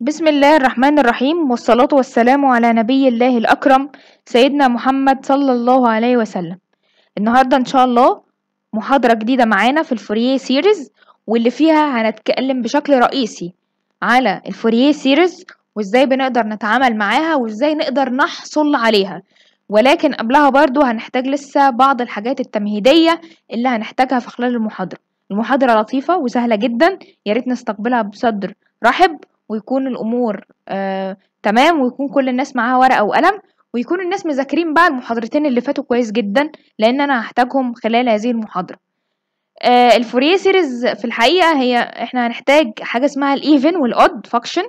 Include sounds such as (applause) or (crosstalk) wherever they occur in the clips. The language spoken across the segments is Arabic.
بسم الله الرحمن الرحيم والصلاة والسلام على نبي الله الأكرم سيدنا محمد صلى الله عليه وسلم النهاردة إن شاء الله محاضرة جديدة معانا في الفوريه سيريز واللي فيها هنتكلم بشكل رئيسي على الفوريه سيريز وإزاي بنقدر نتعامل معاها وإزاي نقدر نحصل عليها ولكن قبلها برضو هنحتاج لسه بعض الحاجات التمهيدية اللي هنحتاجها في خلال المحاضرة المحاضرة لطيفة وسهلة جدا ياريت نستقبلها بصدر رحب ويكون الامور آه تمام ويكون كل الناس معاها ورقه وقلم ويكون الناس مذاكرين بقى المحاضرتين اللي فاتوا كويس جدا لان انا هحتاجهم خلال هذه المحاضره آه الفوريه سيريز في الحقيقه هي احنا هنحتاج حاجه اسمها الايفن والاود فاكشن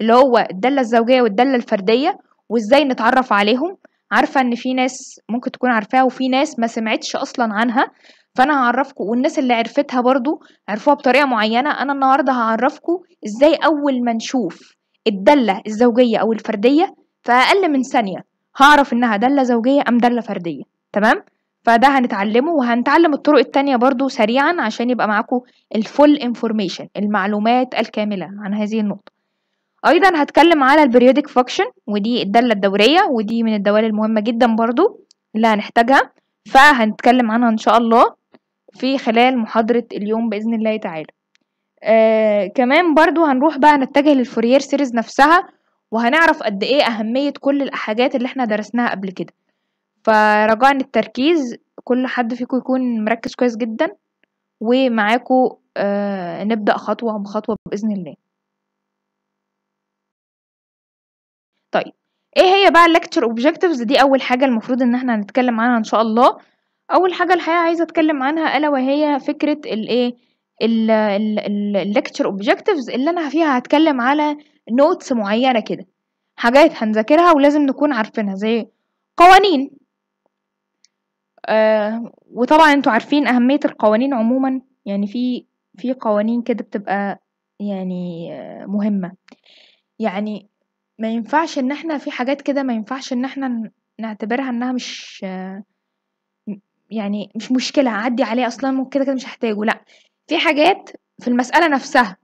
اللي هو الداله الزوجيه والداله الفرديه وازاي نتعرف عليهم عارفه ان في ناس ممكن تكون عارفاها وفي ناس ما سمعتش اصلا عنها فانا هعرفكم والناس اللي عرفتها برضو عرفوها بطريقه معينه انا النهارده هعرفكم ازاي اول ما نشوف الداله الزوجيه او الفرديه في اقل من ثانيه هعرف انها داله زوجيه ام داله فرديه تمام فده هنتعلمه وهنتعلم الطرق التانية برضو سريعا عشان يبقى معاكم الفول انفورميشن المعلومات الكاملة عن هذه النقطة أيضا هتكلم على البريودك فاكشن ودي الدالة الدورية ودي من الدوال المهمة جدا برضو اللي هنحتاجها فهنتكلم عنها إن شاء الله في خلال محاضرة اليوم بإذن الله تعالى آه كمان برضو هنروح بقى نتجه للفورير سيريز نفسها وهنعرف قد ايه أهمية كل الحاجات اللي احنا درسناها قبل كده فرجاء التركيز كل حد فيكم يكون مركز كويس جدا ومعاكم آه نبدأ خطوة بخطوة بإذن الله طيب ايه هي بقى lecture objectives دي اول حاجه المفروض ان احنا هنتكلم عنها ان شاء الله أول حاجة الحقيقة عايزة أتكلم عنها ألا وهي فكرة الإيه ال ال objectives اللي أنا فيها هتكلم على نوتس معينة كده حاجات هنذاكرها ولازم نكون عارفينها زي قوانين آه وطبعا انتوا عارفين أهمية القوانين عموما يعني في في قوانين كده بتبقى يعني آه مهمة يعني ما ينفعش ان احنا في حاجات كده ما ينفعش ان احنا نعتبرها انها مش آه يعني مش مشكلة هعدي عليه أصلا وكده كده مش هحتاجه لأ في حاجات في المسألة نفسها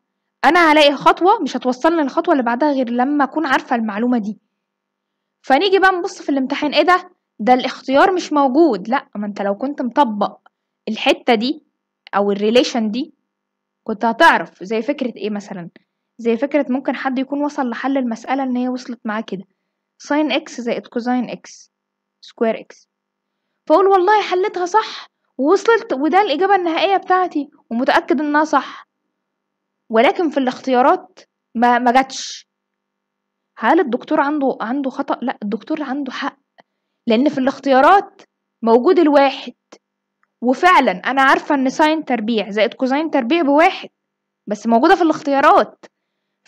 أنا هلاقي خطوة مش هتوصلني للخطوة اللي بعدها غير لما أكون عارفة المعلومة دي فنيجي بقى نبص في الامتحان ايه ده ده الاختيار مش موجود لأ ما انت لو كنت مطبق الحتة دي أو الريليشن دي كنت هتعرف زي فكرة ايه مثلا زي فكرة ممكن حد يكون وصل لحل المسألة إن هي وصلت معاه كده ساين اكس زائد كوزاين اكس سكوير اكس فأقول والله حلتها صح ووصلت وده الإجابة النهائية بتاعتي ومتأكد إنها صح ولكن في الاختيارات ما ما جاتش هل الدكتور عنده عنده خطأ لا الدكتور عنده حق لأن في الاختيارات موجود الواحد وفعلا أنا عارفة إن ساين تربيع زائد كوزين تربيع بواحد بس موجودة في الاختيارات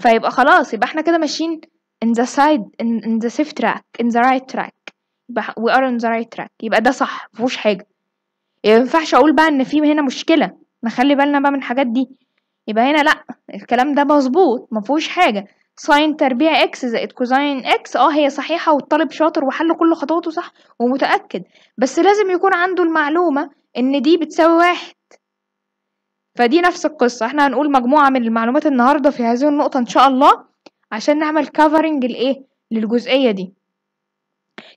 فيبقى خلاص يبقى احنا كده ماشيين in the side in, in the safe track in the right track وي ار on ذا رايت تراك يبقى ده صح مفيهوش حاجه ما ينفعش اقول بقى ان في هنا مشكله نخلي بالنا بقى من الحاجات دي يبقى هنا لا الكلام ده مظبوط مفهوش حاجه ساين تربيع اكس زائد كوزاين اكس اه هي صحيحه والطالب شاطر وحل كل خطواته صح ومتاكد بس لازم يكون عنده المعلومه ان دي بتساوي واحد فدي نفس القصه احنا هنقول مجموعه من المعلومات النهارده في هذه النقطه ان شاء الله عشان نعمل كفرنج لايه للجزئيه دي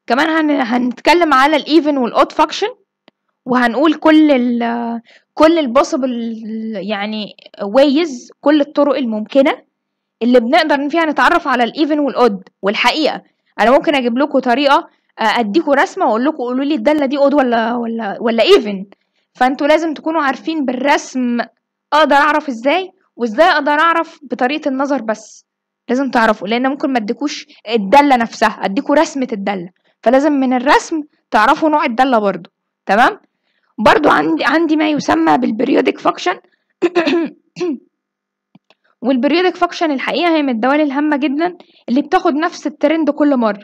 كمان هن... هنتكلم على الايفن والاود فاكشن وهنقول كل ال كل البوسيبل يعني ويز كل الطرق الممكنه اللي بنقدر فيها نتعرف على الايفن والاود والحقيقه انا ممكن اجيب لكم طريقه آه، اديكم رسمه واقول لكم قولوا لي الداله دي اود ولا ولا ولا ايفن فانتوا لازم تكونوا عارفين بالرسم اقدر اعرف ازاي وازاي اقدر اعرف بطريقه النظر بس لازم تعرفوا لان ممكن ما اديكوش الداله نفسها اديكوا رسمه الداله فلازم من الرسم تعرفوا نوع الداله برضو تمام برضو عندي عندي ما يسمى بالبريودك فاكشن (coughs) والبريودك فاكشن الحقيقه هي من الدوال الهامه جدا اللي بتاخد نفس الترند كل مره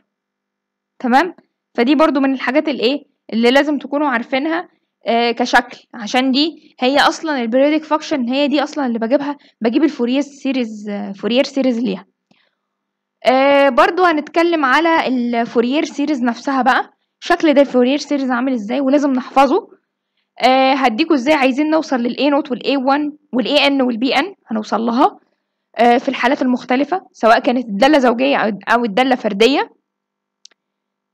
تمام فدي برضو من الحاجات الايه اللي لازم تكونوا عارفينها آه كشكل عشان دي هي اصلا البريودك فاكشن هي دي اصلا اللي بجيبها بجيب الفوريير سيريز آه، فوريير سيريز ليها آه برضو هنتكلم على الفورير سيريز نفسها بقى شكل ده الفورير سيريز عامل ازاي ولازم نحفظه آه هديكوا ازاي عايزين نوصل للاي نوت والاي 1 والاي ان والبي ان هنوصل لها آه في الحالات المختلفة سواء كانت الدالة زوجية أو الدالة فردية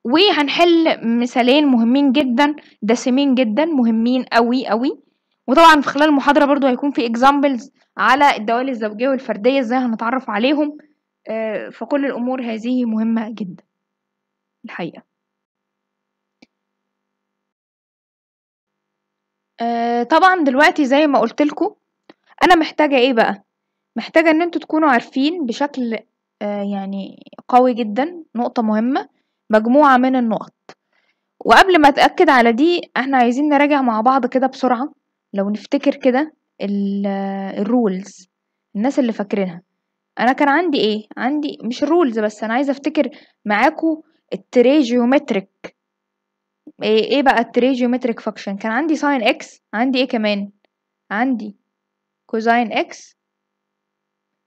وهنحل مثالين مهمين جدا دسمين جدا مهمين قوي قوي وطبعا في خلال المحاضرة برضو هيكون في اكزامبلز على الدوال الزوجية والفردية ازاي هنتعرف عليهم آه، فكل الأمور هذه مهمة جدا الحقيقة آه، طبعا دلوقتي زي ما قلت انا محتاجه ايه بقى محتاجه ان انتوا تكونوا عارفين بشكل آه، يعني قوي جدا نقطه مهمه مجموعه من النقط وقبل ما اتاكد على دي احنا عايزين نراجع مع بعض كده بسرعه لو نفتكر كده الرولز الناس اللي فاكرينها انا كان عندي ايه عندي مش رولز بس انا عايزه افتكر معاكو التريجيومتريك ايه, إيه بقى التريجيومتريك فاكشن فانكشن كان عندي ساين اكس عندي ايه كمان عندي كوزاين اكس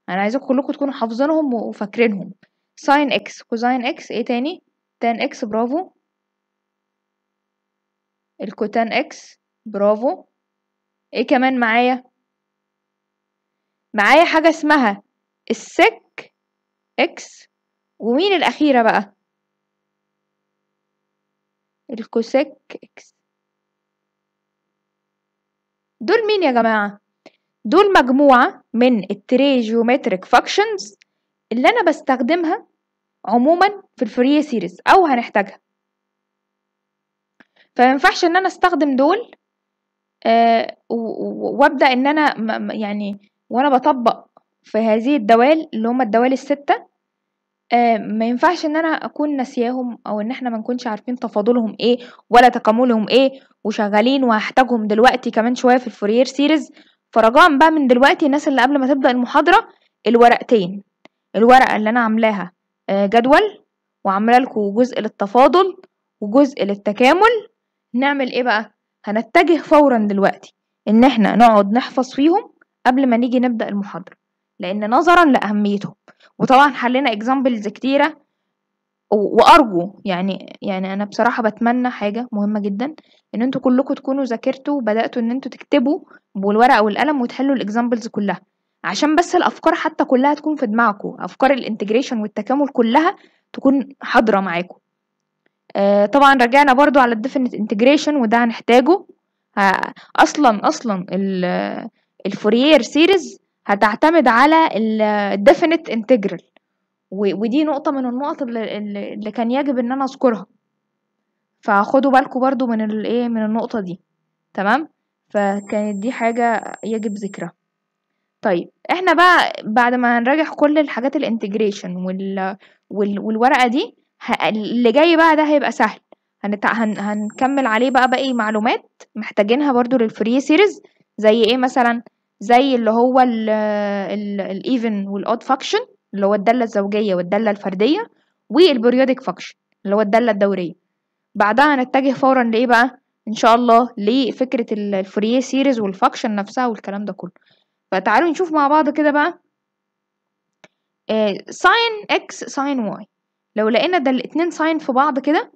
انا عايزه كلكم تكونوا حافظينهم وفاكرينهم ساين اكس كوزاين اكس ايه تاني تان اكس برافو الكوتان اكس برافو ايه كمان معايا معايا حاجه اسمها السك إكس ومين الأخيرة بقى الكوسك إكس دول مين يا جماعة دول مجموعة من التريجيومتريك فاكشنز اللي أنا بستخدمها عموما في الفوريه سيريز أو هنحتاجها فمنفعش إن أنا أستخدم دول آه وابدأ إن أنا يعني وأنا بطبق في هذه الدوال اللي هما الدوال الستة آه ما ينفعش ان انا اكون ناسياهم او ان احنا ما نكونش عارفين تفاضلهم ايه ولا تكاملهم ايه وشغالين وهحتاجهم دلوقتي كمان شويه في الفورير سيريز فرجاء بقى من دلوقتي الناس اللي قبل ما تبدا المحاضره الورقتين الورقه اللي انا عاملاها آه جدول وعامله لكم جزء للتفاضل وجزء للتكامل نعمل ايه بقى هنتجه فورا دلوقتي ان احنا نقعد نحفظ فيهم قبل ما نيجي نبدا المحاضره لأن نظرا لأهميته وطبعا حلينا اكزامبلز كتيرة وأرجو يعني يعني أنا بصراحة بتمنى حاجة مهمة جدا إن انتوا كلكم تكونوا ذاكرتوا وبدأتوا إن انتوا تكتبوا بالورقة والقلم وتحلوا الاكزامبلز كلها عشان بس الأفكار حتى كلها تكون في دماغكم أفكار الانتجريشن والتكامل كلها تكون حاضرة معاكم آه، طبعا رجعنا برضو على الديفينيت انتجريشن وده هنحتاجه آه، اصلا اصلا الفوريير سيريز هتعتمد على الديفينيت انتجرال ودي نقطة من النقط اللي, كان يجب ان انا اذكرها فخدوا بالكم برضو من الايه من النقطة دي تمام فكانت دي حاجة يجب ذكرها طيب احنا بقى بعد ما هنراجع كل الحاجات الانتجريشن وال... وال... والورقة دي ه... اللي جاي بقى ده هيبقى سهل هنت... هن... هنكمل عليه بقى باقي معلومات محتاجينها برضو للفري سيريز زي ايه مثلا زي اللي هو الايفن والاود فاكشن اللي هو الدالة الزوجية والدالة الفردية والبريودك فاكشن اللي هو الدالة الدورية بعدها هنتجه فورا لإيه بقى إن شاء الله لفكرة الفوريه سيريز والفاكشن نفسها والكلام ده كله فتعالوا نشوف مع بعض كده بقى ساين اكس ساين واي لو لقينا ده الاتنين ساين في بعض كده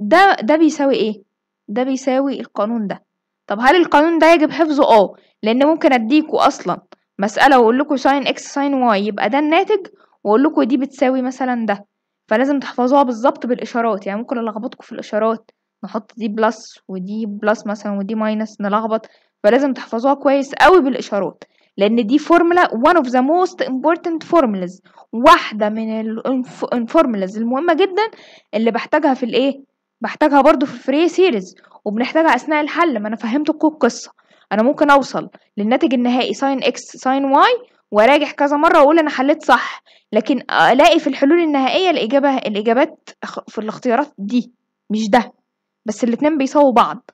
ده ده بيساوي ايه ده بيساوي القانون ده طب هل القانون ده يجب حفظه اه لان ممكن اديكوا اصلا مساله واقول لكم ساين اكس ساين واي يبقى ده الناتج واقول لكم دي بتساوي مثلا ده فلازم تحفظوها بالظبط بالاشارات يعني ممكن الخبطكم في الاشارات نحط دي بلس ودي بلس مثلا ودي ماينس نلخبط فلازم تحفظوها كويس قوي بالاشارات لان دي فورمولا one of the most important formulas واحده من الفورمولاز المهمه جدا اللي بحتاجها في الايه بحتاجها برضو في الفري سيريز وبنحتاجها اثناء الحل ما انا فهمتكم القصه انا ممكن اوصل للناتج النهائي ساين اكس ساين واي وراجع كذا مرة واقول انا حليت صح لكن الاقي في الحلول النهائية الاجابة الاجابات في الاختيارات دي مش ده بس الاتنين بيساووا بعض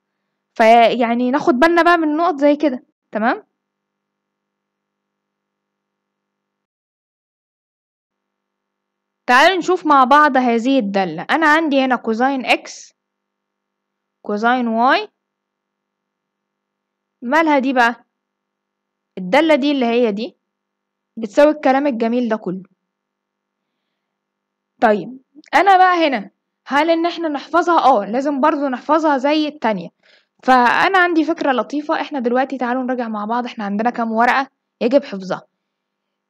فيعني ناخد بالنا بقى من نقط زي كده تمام تعالوا نشوف مع بعض هذه الدالة أنا عندي هنا كوزين إكس كوزين واي مالها دي بقى الدالة دي اللي هي دي بتساوي الكلام الجميل ده كله طيب انا بقى هنا هل ان احنا نحفظها اه لازم برضو نحفظها زي التانية فانا عندي فكرة لطيفة احنا دلوقتي تعالوا نراجع مع بعض احنا عندنا كام ورقة يجب حفظها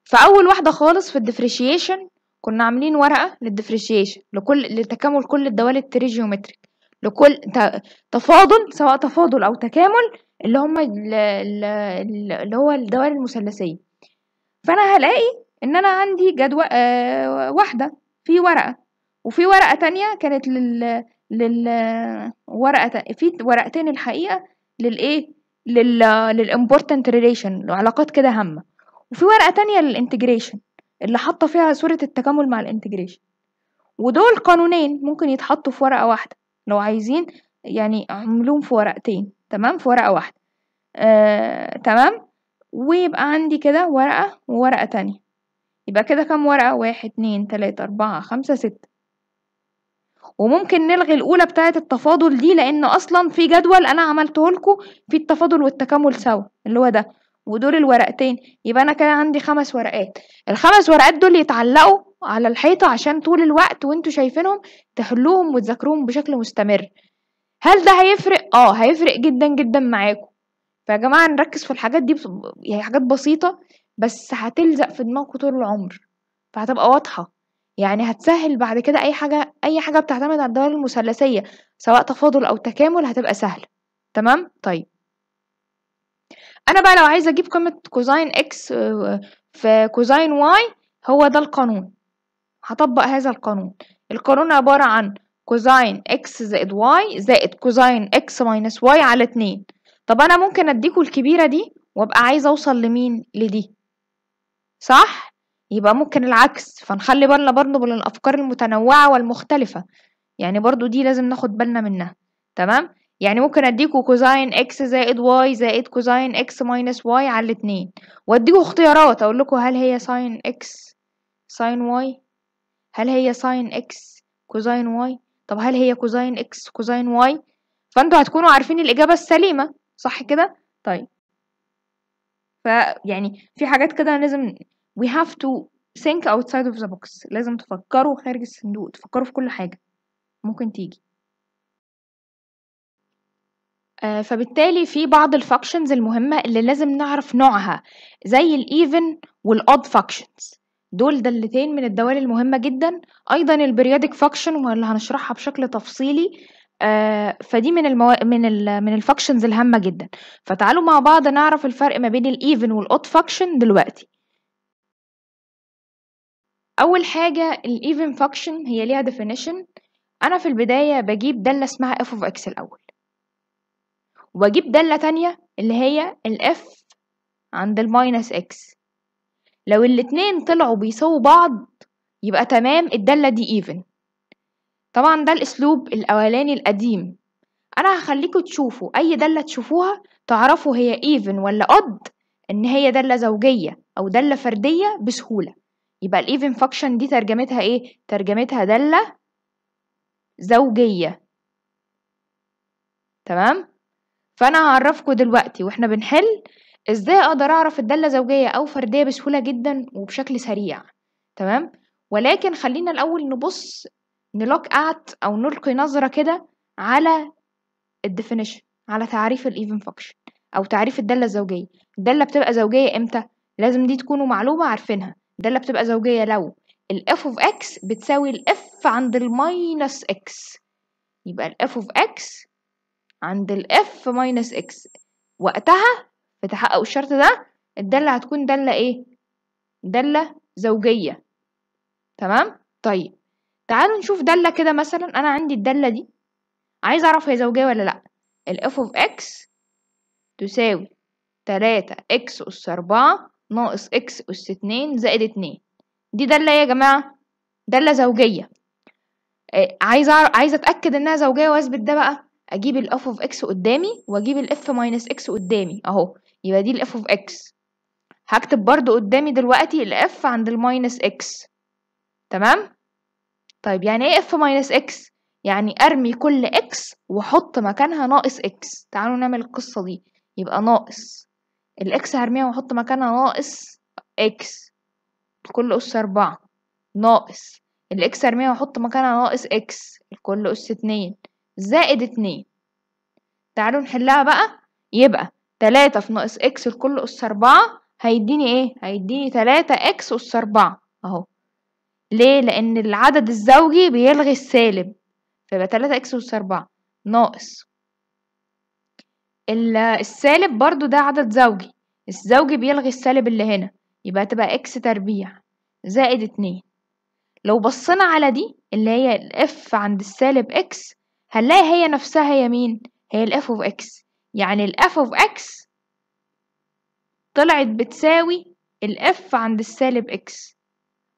فاول واحدة خالص في الديفريشيشن كنا عاملين ورقة للديفريشيشن لكل لتكامل كل الدوال التريجيومتريك لكل تفاضل سواء تفاضل او تكامل اللي هم اللي هو الدوائر المثلثيه فانا هلاقي ان انا عندي جدول آه واحده في ورقه وفي ورقه تانية كانت لل لل ورقه في ورقتين الحقيقه للايه لل إيه، للامبورتنت ريليشن علاقات كده هامه وفي ورقه تانية للانتجريشن اللي حاطه فيها صوره التكامل مع الانتجريشن ودول قانونين ممكن يتحطوا في ورقه واحده لو عايزين يعني عملوهم في ورقتين تمام في ورقة واحدة آه، تمام ويبقى عندي كده ورقة وورقة تانية يبقى كده كام ورقة واحد اتنين تلاتة أربعة خمسة ستة وممكن نلغي الأولى بتاعة التفاضل دي لأن أصلا في جدول أنا عملته لكم في التفاضل والتكامل سوا اللي هو ده ودول الورقتين يبقى أنا كده عندي خمس ورقات الخمس ورقات دول يتعلقوا على الحيطة عشان طول الوقت وانتوا شايفينهم تحلوهم وتذاكروهم بشكل مستمر هل ده هيفرق اه هيفرق جدا جدا معاكم فيا جماعه نركز في الحاجات دي بص... هي يعني حاجات بسيطه بس هتلزق في دماغكم طول العمر فهتبقى واضحه يعني هتسهل بعد كده اي حاجه اي حاجه بتعتمد على الدوره المثلثيه سواء تفاضل او تكامل هتبقى سهله تمام طيب انا بقى لو عايزه اجيب قيمه كوزين اكس آه، في كوزين واي هو ده القانون هطبق هذا القانون القانون عباره عن كوزين اكس زائد واي زائد كوزين اكس ماينس واي على اتنين طب انا ممكن اديكوا الكبيرة دي وابقى عايزة اوصل لمين لدي صح يبقى ممكن العكس فنخلي بالنا برضه من الافكار المتنوعة والمختلفة يعني برضه دي لازم ناخد بالنا منها تمام يعني ممكن اديكوا كوزين اكس زائد واي زائد كوزين اكس ماينس واي على الاتنين واديكوا اختيارات اقول لكم هل هي ساين اكس ساين واي هل هي ساين اكس كوزين واي طب هل هي كوزين اكس كوزين واي فانتوا هتكونوا عارفين الاجابه السليمه صح كده طيب فيعني في حاجات كده لازم we have to think outside of the box لازم تفكروا خارج الصندوق تفكروا في كل حاجه ممكن تيجي آه فبالتالي في بعض الفاكشنز المهمة اللي لازم نعرف نوعها زي الايفن والاود فاكشنز دول دالتين من الدوال المهمة جدًا، أيضًا البريودك فاكشن واللي هنشرحها بشكل تفصيلي آه فدي من المو... من ال من الفاكشنز الهامة جدًا، فتعالوا مع بعض نعرف الفرق ما بين الايفن والاوت function دلوقتي. أول حاجة الايفن function هي ليها definition أنا في البداية بجيب دالة اسمها f of x الأول، وبجيب دالة تانية اللي هي f عند الماينس x لو الاتنين طلعوا بيساووا بعض يبقى تمام الدالة دي ايفن طبعا ده الاسلوب الاولاني القديم انا هخليكوا تشوفوا اي دالة تشوفوها تعرفوا هي ايفن ولا odd ان هي دالة زوجية او دالة فردية بسهولة يبقى الايفن فاكشن دي ترجمتها ايه ترجمتها دالة زوجية تمام فانا هعرفكوا دلوقتي واحنا بنحل ازاي اقدر اعرف الداله زوجيه او فرديه بسهوله جدا وبشكل سريع تمام ولكن خلينا الاول نبص نلوك ات او نلقي نظره كده على الديفينيشن على تعريف الايفن فانكشن او تعريف الداله الزوجيه الداله بتبقى زوجيه امتى لازم دي تكونوا معلومه عارفينها الداله بتبقى زوجيه لو الاف اوف اكس بتساوي الاف عند الماينس اكس يبقى الاف اوف اكس عند الاف ماينس اكس وقتها فتحققوا الشرط ده الدالة هتكون دالة ايه دالة زوجية تمام طيب تعالوا نشوف دالة كده مثلا انا عندي الدالة دي عايز اعرف هي زوجية ولا لا الاف اوف اكس تساوي تلاتة اكس اس اربعة ناقص اكس اس اتنين زائد اتنين دي دالة ايه يا جماعة دالة زوجية عايزة عايزة اتأكد انها زوجية واثبت ده بقى اجيب الاف اوف اكس قدامي واجيب الاف ماينس اكس قدامي اهو يبقى دي الاف اوف اكس هكتب برضو قدامي دلوقتي الاف عند الماينس اكس تمام طيب يعني ايه اف ماينس اكس يعني ارمي كل اكس واحط مكانها ناقص اكس تعالوا نعمل القصه دي يبقى ناقص الاكس هرميها واحط مكانها ناقص اكس كل اس أربعة ناقص الاكس هرميها واحط مكانها ناقص اكس الكل اس اتنين زائد اتنين تعالوا نحلها بقى يبقى تلاتة في ناقص اكس الكل أس أربعة هيديني ايه؟ هيديني تلاتة اكس أس أربعة أهو ليه؟ لأن العدد الزوجي بيلغي السالب فيبقى تلاتة اكس أس أربعة ناقص السالب برضو ده عدد زوجي الزوجي بيلغي السالب اللي هنا يبقى تبقى اكس تربيع زائد اتنين لو بصينا على دي اللي هي الاف عند السالب اكس هنلاقي هي نفسها هي مين هي الاف اوف اكس يعني ال f of x طلعت بتساوي ال f عند السالب x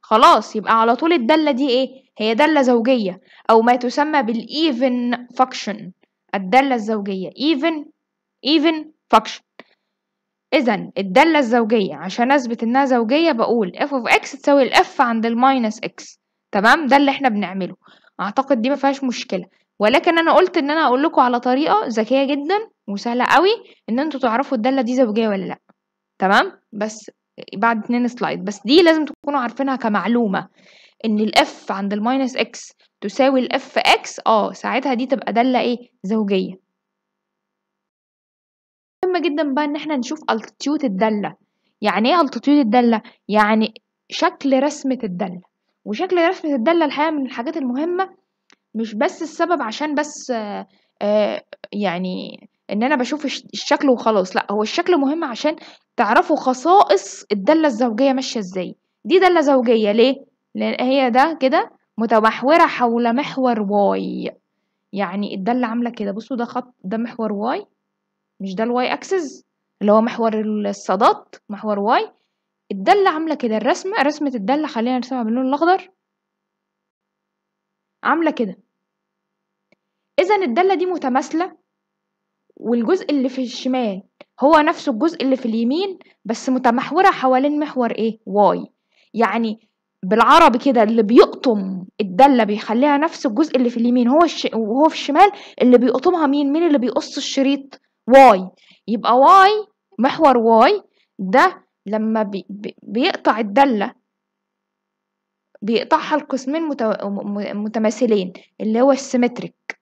خلاص يبقى على طول الدالة دي ايه؟ هي دالة زوجية أو ما تسمى even function الدالة الزوجية even even function إذا الدالة الزوجية عشان أثبت إنها زوجية بقول f of x تساوي ال f عند minus x تمام ده اللي إحنا بنعمله أعتقد دي مفيهاش مشكلة ولكن أنا قلت إن أنا أقول لكم على طريقة ذكية جدا وسهله قوي ان انتوا تعرفوا الداله دي زوجيه ولا لا تمام بس بعد اتنين سلايد بس دي لازم تكونوا عارفينها كمعلومه ان الاف عند الماينس اكس تساوي الاف اكس اه ساعتها دي تبقى داله ايه زوجيه مهم جدا بقى ان احنا نشوف التيتيود الداله يعني ايه التيتيود الداله يعني شكل رسمه الداله وشكل رسمه الداله الحقيقه من الحاجات المهمه مش بس السبب عشان بس آآ آه، آآ آه، يعني ان انا بشوف الشكل وخلاص لا هو الشكل مهم عشان تعرفوا خصائص الداله الزوجيه ماشيه ازاي دي داله زوجيه ليه لان هي ده كده متمحوره حول محور واي يعني الداله عامله كده بصوا ده خط ده محور واي مش ده الواي اكسس اللي هو محور الصادات محور واي الداله عامله كده الرسمه رسمه الداله خلينا نرسمها باللون الاخضر عامله كده اذا الداله دي متماثله والجزء اللي في الشمال هو نفسه الجزء اللي في اليمين بس متمحورة حوالين محور ايه واي يعني بالعربي كده اللي بيقطم الدالة بيخليها نفس الجزء اللي في اليمين هو الش... وهو في الشمال اللي بيقطمها مين مين اللي بيقص الشريط واي يبقى واي محور واي ده لما بي... بيقطع الدالة بيقطعها القسمين مت... متماثلين اللي هو السيمتريك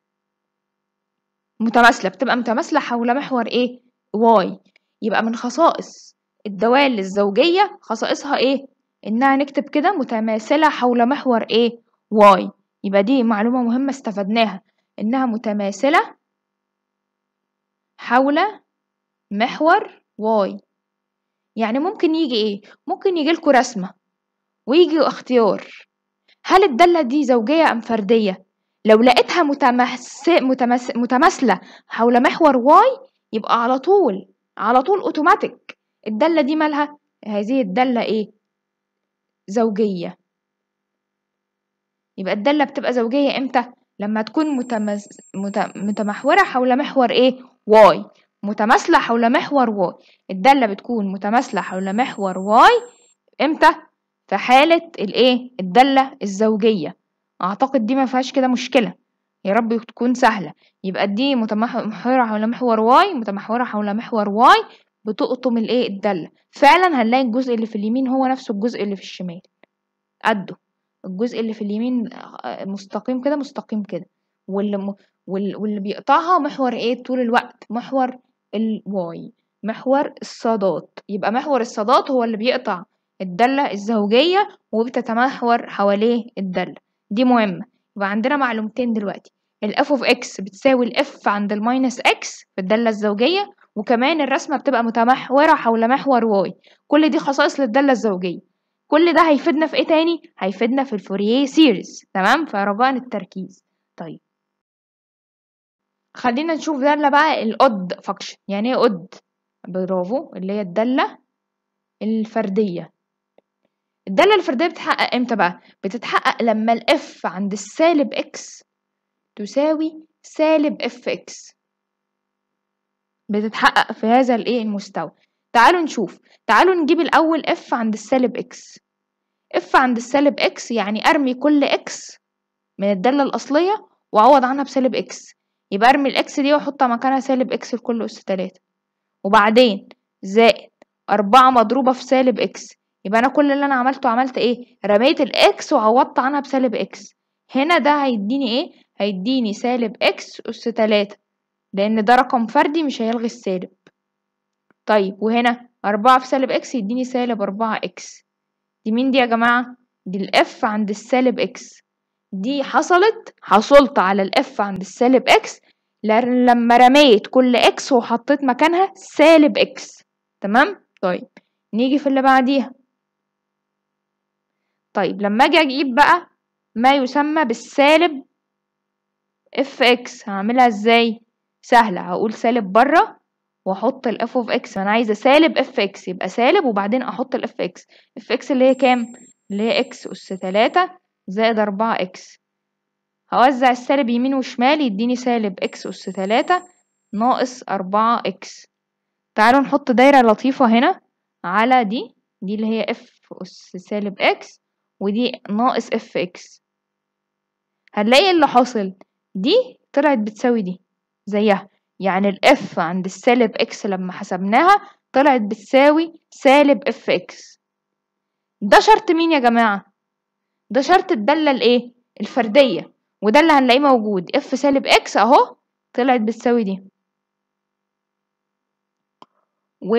متماثلة بتبقى متماثلة حول محور إيه؟ واي يبقى من خصائص الدوال الزوجية خصائصها إيه؟ إنها نكتب كده متماثلة حول محور إيه؟ واي يبقى دي معلومة مهمة استفدناها إنها متماثلة حول محور واي يعني ممكن يجي إيه؟ ممكن يجي لكم رسمة ويجي اختيار هل الدالة دي زوجية أم فردية؟ لو لقيتها متمس... متمس... متماثلة حول محور واي يبقى على طول على طول اوتوماتيك الدالة دي مالها هذه الدالة ايه زوجية يبقى الدالة بتبقى زوجية امتى لما تكون متمز... مت... متمحورة حول محور ايه واي متماثلة حول محور واي الدالة بتكون متماثلة حول محور واي امتى في حالة الايه الدالة الزوجية أعتقد دي ما فيهاش كده مشكلة يا رب تكون سهلة يبقى دي متمحورة حول محور واي متمحورة حول محور واي بتقطم الايه الدالة فعلا هنلاقي الجزء اللي في اليمين هو نفسه الجزء اللي في الشمال قده الجزء اللي في اليمين آه، مستقيم كده مستقيم كده واللي م... واللي بيقطعها محور ايه طول الوقت محور الواي محور الصادات يبقى محور الصادات هو اللي بيقطع الدالة الزوجية وبتتمحور حواليه الدالة دي مهمة يبقى عندنا معلومتين دلوقتي ال f of x بتساوي ال f عند minus x في الدالة الزوجية وكمان الرسمة بتبقى متمحورة حول محور y كل دي خصائص للدالة الزوجية كل ده هيفيدنا في ايه تاني؟ هيفيدنا في الفوريه سيريز تمام؟ عربان التركيز طيب خلينا نشوف دالة بقى odd function يعني ايه odd؟ برافو اللي هي الدالة الفردية الدالة الفردية بتتحقق امتى بقى؟ بتتحقق لما الاف عند السالب اكس تساوي سالب اف اكس بتتحقق في هذا الايه المستوى تعالوا نشوف تعالوا نجيب الاول اف عند السالب اكس اف عند السالب اكس يعني ارمي كل اكس من الدالة الاصلية واعوض عنها بسالب اكس يبقى ارمي الاكس دي واحطها مكانها سالب اكس لكل اس تلاتة وبعدين زائد أربعة مضروبة في سالب اكس يبقى انا كل اللي انا عملته عملت ايه رميت الاكس وعوضت عنها بسالب اكس هنا ده هيديني ايه هيديني سالب اكس اس 3 لان ده رقم فردي مش هيلغي السالب طيب وهنا أربعة في سالب إكس يديني سالب أربعة إكس دي مين دي يا جماعة؟ دي الإف عند السالب إكس دي حصلت حصلت على الإف عند السالب إكس لما رميت كل إكس وحطيت مكانها سالب إكس تمام؟ طيب نيجي في اللي بعديها طيب لما اجي اجيب بقى ما يسمى بالسالب اف اكس هعملها ازاي سهله هقول سالب بره واحط الاف اوف اكس انا عايزه سالب اف اكس يبقى سالب وبعدين احط الاف اكس اف اكس اللي هي كام اللي هي اكس اس 3 زائد 4 اكس هوزع السالب يمين وشمال يديني سالب اكس اس 3 ناقص 4 اكس تعالوا نحط دايره لطيفه هنا على دي دي اللي هي اف اس سالب اكس ودي ناقص اف اكس هنلاقي اللي حاصل دي طلعت بتساوي دي زيها يعني الاف عند السالب اكس لما حسبناها طلعت بتساوي سالب اف اكس ده شرط مين يا جماعة؟ ده شرط الدالة الايه؟ الفردية وده اللي هنلاقيه موجود اف سالب اكس اهو طلعت بتساوي دي و...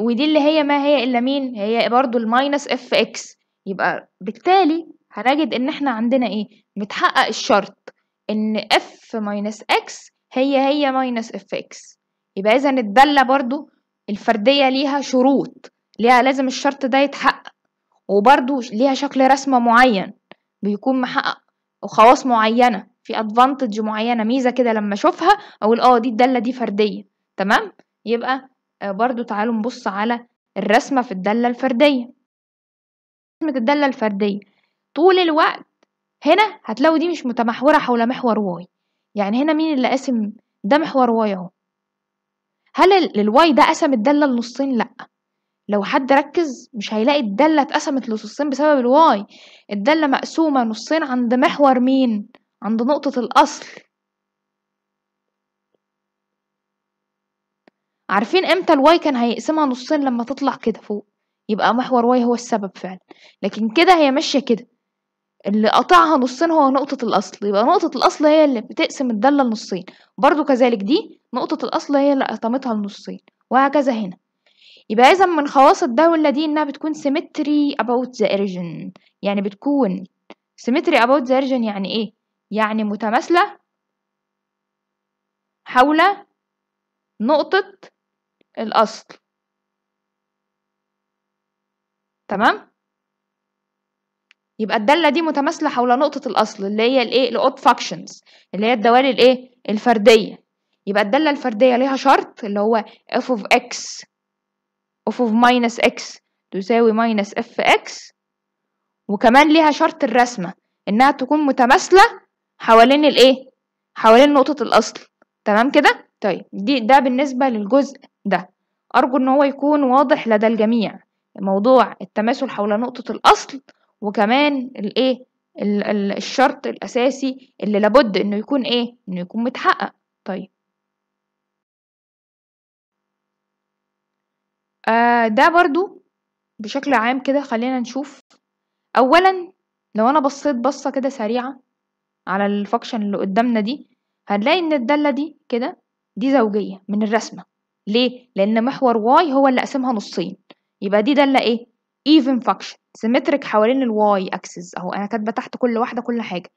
ودي اللي هي ما هي الا مين؟ هي برضو الماينس اف اكس يبقى بالتالي هنجد ان احنا عندنا ايه متحقق الشرط ان f ماينس x هي هي ماينس fx يبقى اذا الداله برضو الفرديه ليها شروط ليها لازم الشرط ده يتحقق وبرضو ليها شكل رسمه معين بيكون محقق وخواص معينه في ادفانتج معينه ميزه كده لما اشوفها اقول اه دي الداله دي فرديه تمام يبقى آه، برضو تعالوا نبص على الرسمه في الداله الفرديه قسمة الدالة الفردية طول الوقت هنا هتلاقوا دي مش متمحورة حول محور واي يعني هنا مين اللي قاسم ده محور واي اهو هل الواي ده قسم الدالة لنصين لأ لو حد ركز مش هيلاقي الدالة اتقسمت لنصين بسبب الواي الدالة مقسومة نصين عند محور مين عند نقطة الأصل عارفين امتى الواي كان هيقسمها نصين لما تطلع كده فوق يبقى محور واي هو السبب فعلا لكن كده هي ماشية كده اللي قطعها نصين هو نقطة الأصل يبقى نقطة الأصل هي اللي بتقسم الدالة لنصين برضو كذلك دي نقطة الأصل هي اللي قسمتها لنصين وهكذا هنا يبقى إذا من خواص الدولة دي إنها بتكون symmetry about the origin يعني بتكون symmetry about the origin يعني إيه؟ يعني متماثلة حول نقطة الأصل تمام يبقى الداله دي متماثله حول نقطه الاصل اللي هي الايه الاود فاكشنز اللي هي الدوالي الايه الفرديه يبقى الداله الفرديه ليها شرط اللي هو f of x f of minus x تساوي minus f x وكمان ليها شرط الرسمه انها تكون متماثله حوالين الايه حوالين نقطه الاصل تمام كده طيب دي ده بالنسبه للجزء ده ارجو ان هو يكون واضح لدى الجميع موضوع التماثل حول نقطة الأصل وكمان الإيه الشرط الأساسي اللي لابد إنه يكون إيه إنه يكون متحقق طيب آه ده برضو بشكل عام كده خلينا نشوف أولا لو أنا بصيت بصة كده سريعة على الفاكشن اللي قدامنا دي هنلاقي إن الدالة دي كده دي زوجية من الرسمة ليه؟ لأن محور واي هو اللي قسمها نصين يبقى دي دالة ايه even function symmetric حوالين الواي اكسس اهو انا كاتبه تحت كل واحده كل حاجه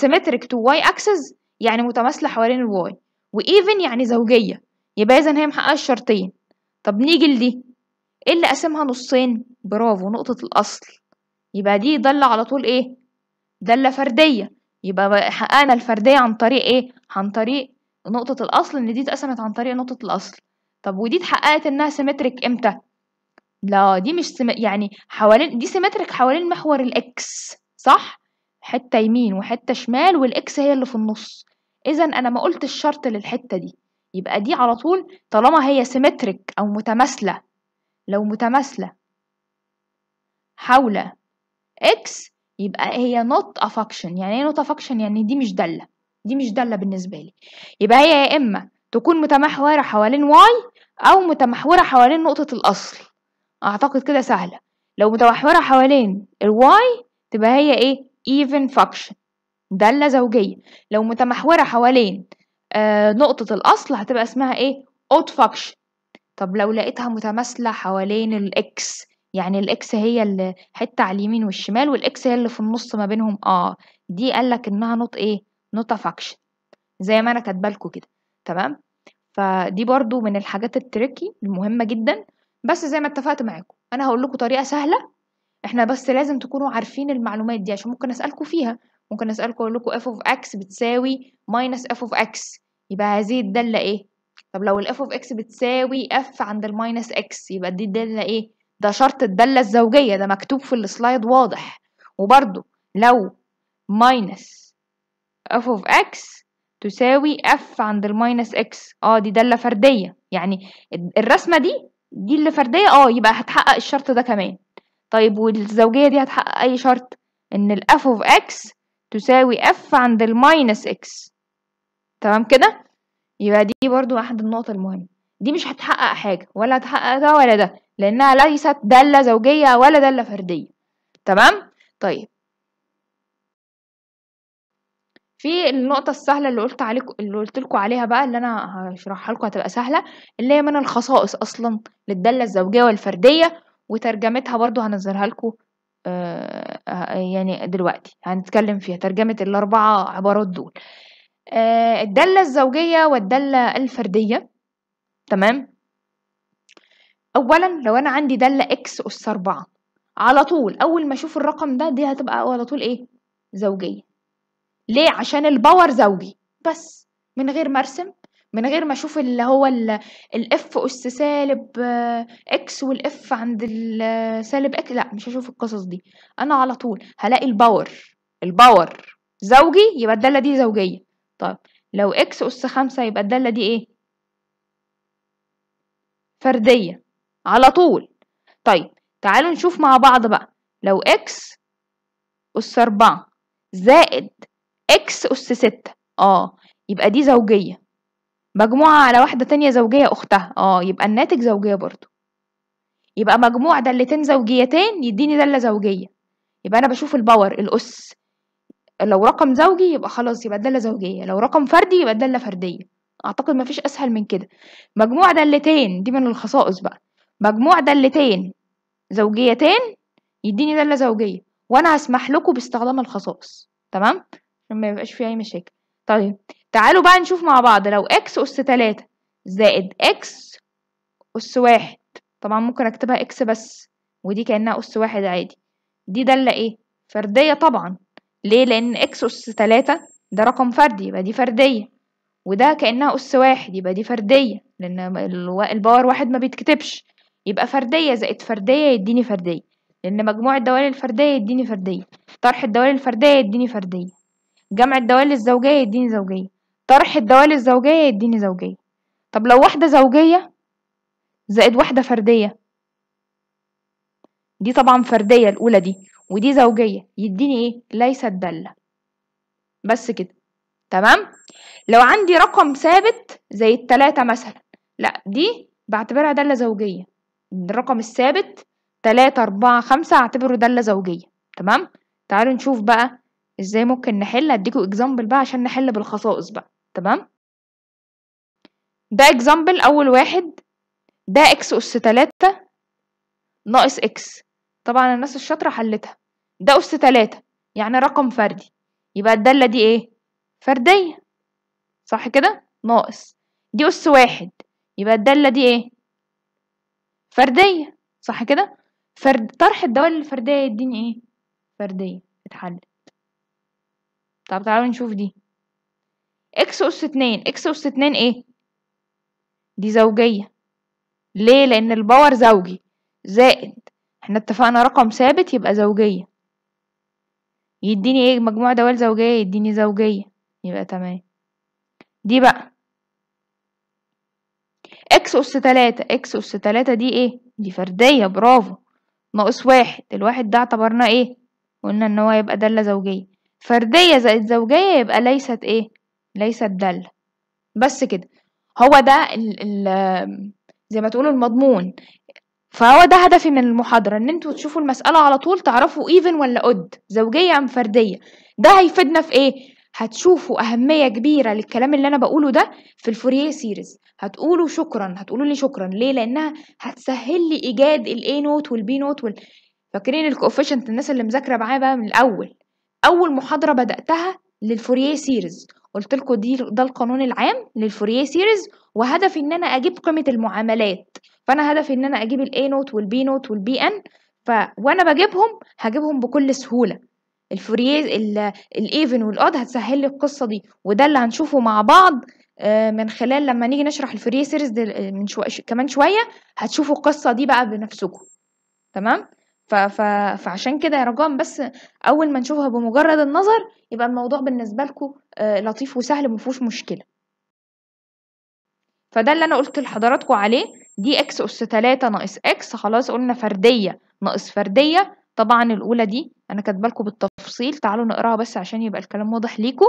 symmetric to y axis يعني متماثله حوالين الواي وايفن يعني زوجيه يبقى اذا هي محققه الشرطين طب نيجي لدي ايه اللي قسمها نصين برافو نقطه الاصل يبقى دي داله على طول ايه داله فرديه يبقى حققنا الفرديه عن طريق ايه عن طريق نقطه الاصل ان دي اتقسمت عن طريق نقطه الاصل طب ودي اتحققت انها سيمتريك امتى لا دي مش سم... يعني حوالين دي سيمتريك حوالين محور الاكس صح حتة يمين وحتة شمال والاكس هي اللي في النص اذا انا ما قلتش شرط للحتة دي يبقى دي على طول طالما هي سيمتريك او متماثلة لو متماثلة حول اكس يبقى هي نوت ا فاكشن يعني ايه نوت ا فاكشن يعني دي مش دالة دي مش دالة بالنسبة لي يبقى هي يا اما تكون متمحورة حوالين واي او متمحورة حوالين نقطة الاصل أعتقد كده سهلة لو متمحورة حوالين الواي تبقى هي إيه even function دالة زوجية لو متمحورة حوالين آه نقطة الأصل هتبقى اسمها إيه odd function طب لو لقيتها متماثلة حوالين الإكس يعني الإكس هي الحتة على اليمين والشمال والإكس هي اللي في النص ما بينهم آه دي قالك إنها نوت إيه نوت فاكشن زي ما أنا كاتبالكوا كده تمام فدي برضو من الحاجات التريكي المهمة جدا بس زي ما اتفقت معاكم انا هقول لكم طريقه سهله احنا بس لازم تكونوا عارفين المعلومات دي عشان ممكن اسالكم فيها ممكن اسالكم اقول لكم اف اوف اكس بتساوي ماينس اف اوف اكس يبقى هذه الداله ايه طب لو الاف اوف اكس بتساوي اف عند الماينس اكس يبقى دي الداله ايه ده شرط الداله الزوجيه ده مكتوب في السلايد واضح وبرده لو ماينس اف اوف اكس تساوي اف عند الماينس اكس اه دي داله فرديه يعني الرسمه دي دي اللي فردية اه يبقى هتحقق الشرط ده كمان طيب والزوجية دي هتحقق أي شرط إن ال f of x تساوي f عند minus x تمام كده يبقى دي برضو أحد النقط المهمة دي مش هتحقق حاجة ولا هتحقق ده ولا ده لأنها ليست دالة زوجية ولا دالة فردية تمام طيب في النقطة السهلة اللي قلت عليك اللي قلت لكم عليها بقى اللي انا هشرحها لكم هتبقى سهلة اللي هي من الخصائص اصلا للدالة الزوجية والفردية وترجمتها برضو هنظهرها لكم آه،, آه يعني دلوقتي هنتكلم فيها ترجمة الأربعة عبارات دول آه الدالة الزوجية والدالة الفردية تمام أولا لو أنا عندي دالة إكس أس أربعة على طول أول ما أشوف الرقم ده دي هتبقى على طول إيه زوجية ليه عشان الباور زوجي بس من غير ما ارسم من غير ما اشوف اللي هو الاف اس سالب اكس آه، والاف عند آه، سالب اكس لا مش هشوف القصص دي انا على طول هلاقي الباور الباور زوجي يبقى الداله دي زوجيه طيب لو اكس اس خمسة يبقى الداله دي ايه فرديه على طول طيب تعالوا نشوف مع بعض بقى لو اكس اس أربعة زائد اكس أس ستة اه يبقى دي زوجية مجموعة على واحدة تانية زوجية أختها اه يبقى الناتج زوجية برضو يبقى مجموع دالتين زوجيتين يديني دالة زوجية يبقى أنا بشوف الباور الأس لو رقم زوجي يبقى خلاص يبقى داله زوجية لو رقم فردي يبقى داله فردية أعتقد مفيش أسهل من كده مجموع دالتين دي من الخصائص بقى مجموع دالتين زوجيتين يديني دالة زوجية وأنا هسمح لكم باستخدام الخصائص تمام عشان ما يبقاش فيه اي مشاكل طيب تعالوا بقى نشوف مع بعض لو اكس اس تلاتة زائد اكس اس واحد طبعا ممكن اكتبها اكس بس ودي كأنها اس واحد عادي دي دالة ايه فردية طبعا ليه لان اكس اس تلاتة ده رقم فردي يبقى دي فردية وده كأنها أس واحد يبقى دي فردية لأن الباور واحد ما بيتكتبش يبقى فردية زائد فردية يديني فردية لأن مجموع الدوال الفردية يديني فردية طرح الدوال الفردية يديني فردية جمع الدوال الزوجية يديني زوجية طرح الدوال الزوجية يديني زوجية طب لو واحدة زوجية زائد واحدة فردية دي طبعا فردية الأولى دي ودي زوجية يديني إيه؟ ليست دالة بس كده تمام لو عندي رقم ثابت زي التلاتة مثلا لا دي بعتبرها دالة زوجية الرقم الثابت تلاتة أربعة خمسة أعتبره دالة زوجية تمام تعالوا نشوف بقى ازاي ممكن نحل هديكوا اكزامبل بقى عشان نحل بالخصائص بقى تمام ده اكزامبل اول واحد ده اكس اس تلاتة ناقص اكس طبعا الناس الشاطرة حلتها ده اس تلاتة يعني رقم فردي يبقى الدالة دي ايه فردية صح كده ناقص دي اس واحد يبقى الدالة دي ايه فردية صح كده فرد طرح الدوال الفردية يديني ايه فردية اتحلت طب تعالوا نشوف دي اكس أس اتنين اكس أس اتنين ايه دي زوجية ليه لأن الباور زوجي زائد احنا اتفقنا رقم ثابت يبقى زوجية يديني ايه مجموع دوال زوجية يديني زوجية يبقى تمام دي بقى اكس أس تلاتة اكس أس تلاتة دي ايه دي فردية برافو ناقص واحد الواحد ده اعتبرناه ايه قلنا ان هو يبقى دالة زوجية فردية زائد زوجية يبقى ليست إيه ليست دالة بس كده هو ده ال ال زي ما تقولوا المضمون فهو ده هدفي من المحاضرة ان انتوا تشوفوا المسألة على طول تعرفوا ايفن ولا اود زوجية ام فردية ده هيفيدنا في ايه هتشوفوا أهمية كبيرة للكلام اللي أنا بقوله ده في الفوريه سيريز هتقولوا شكرا هتقولوا لي شكرا ليه لأنها هتسهل لي إيجاد الأي نوت والبي نوت وال... فاكرين الكوفيشنت الناس اللي مذاكرة معايا بقى من الأول اول محاضره بداتها للفوريه سيريز قلت لكم دي ده القانون العام للفوريه سيريز وهدفي ان انا اجيب قيمه المعاملات فانا هدفي ان انا اجيب الاي نوت والبي نوت والبي ان ف وانا بجيبهم هجيبهم بكل سهوله الفوريه الايفن والاود هتسهل لي القصه دي وده اللي هنشوفه مع بعض آه، من خلال لما نيجي نشرح الفوريه سيريز من شو... كمان شويه هتشوفوا القصه دي بقى بنفسكم تمام ف... ف... فعشان كده يا رجاء بس اول ما نشوفها بمجرد النظر يبقى الموضوع بالنسبه لكم آه، لطيف وسهل مفيهوش مشكله فده اللي انا قلت لحضراتكم عليه دي اكس اس 3 ناقص اكس خلاص قلنا فرديه ناقص فرديه طبعا الاولى دي انا كاتبه لكم بالتفصيل تعالوا نقراها بس عشان يبقى الكلام واضح ليكم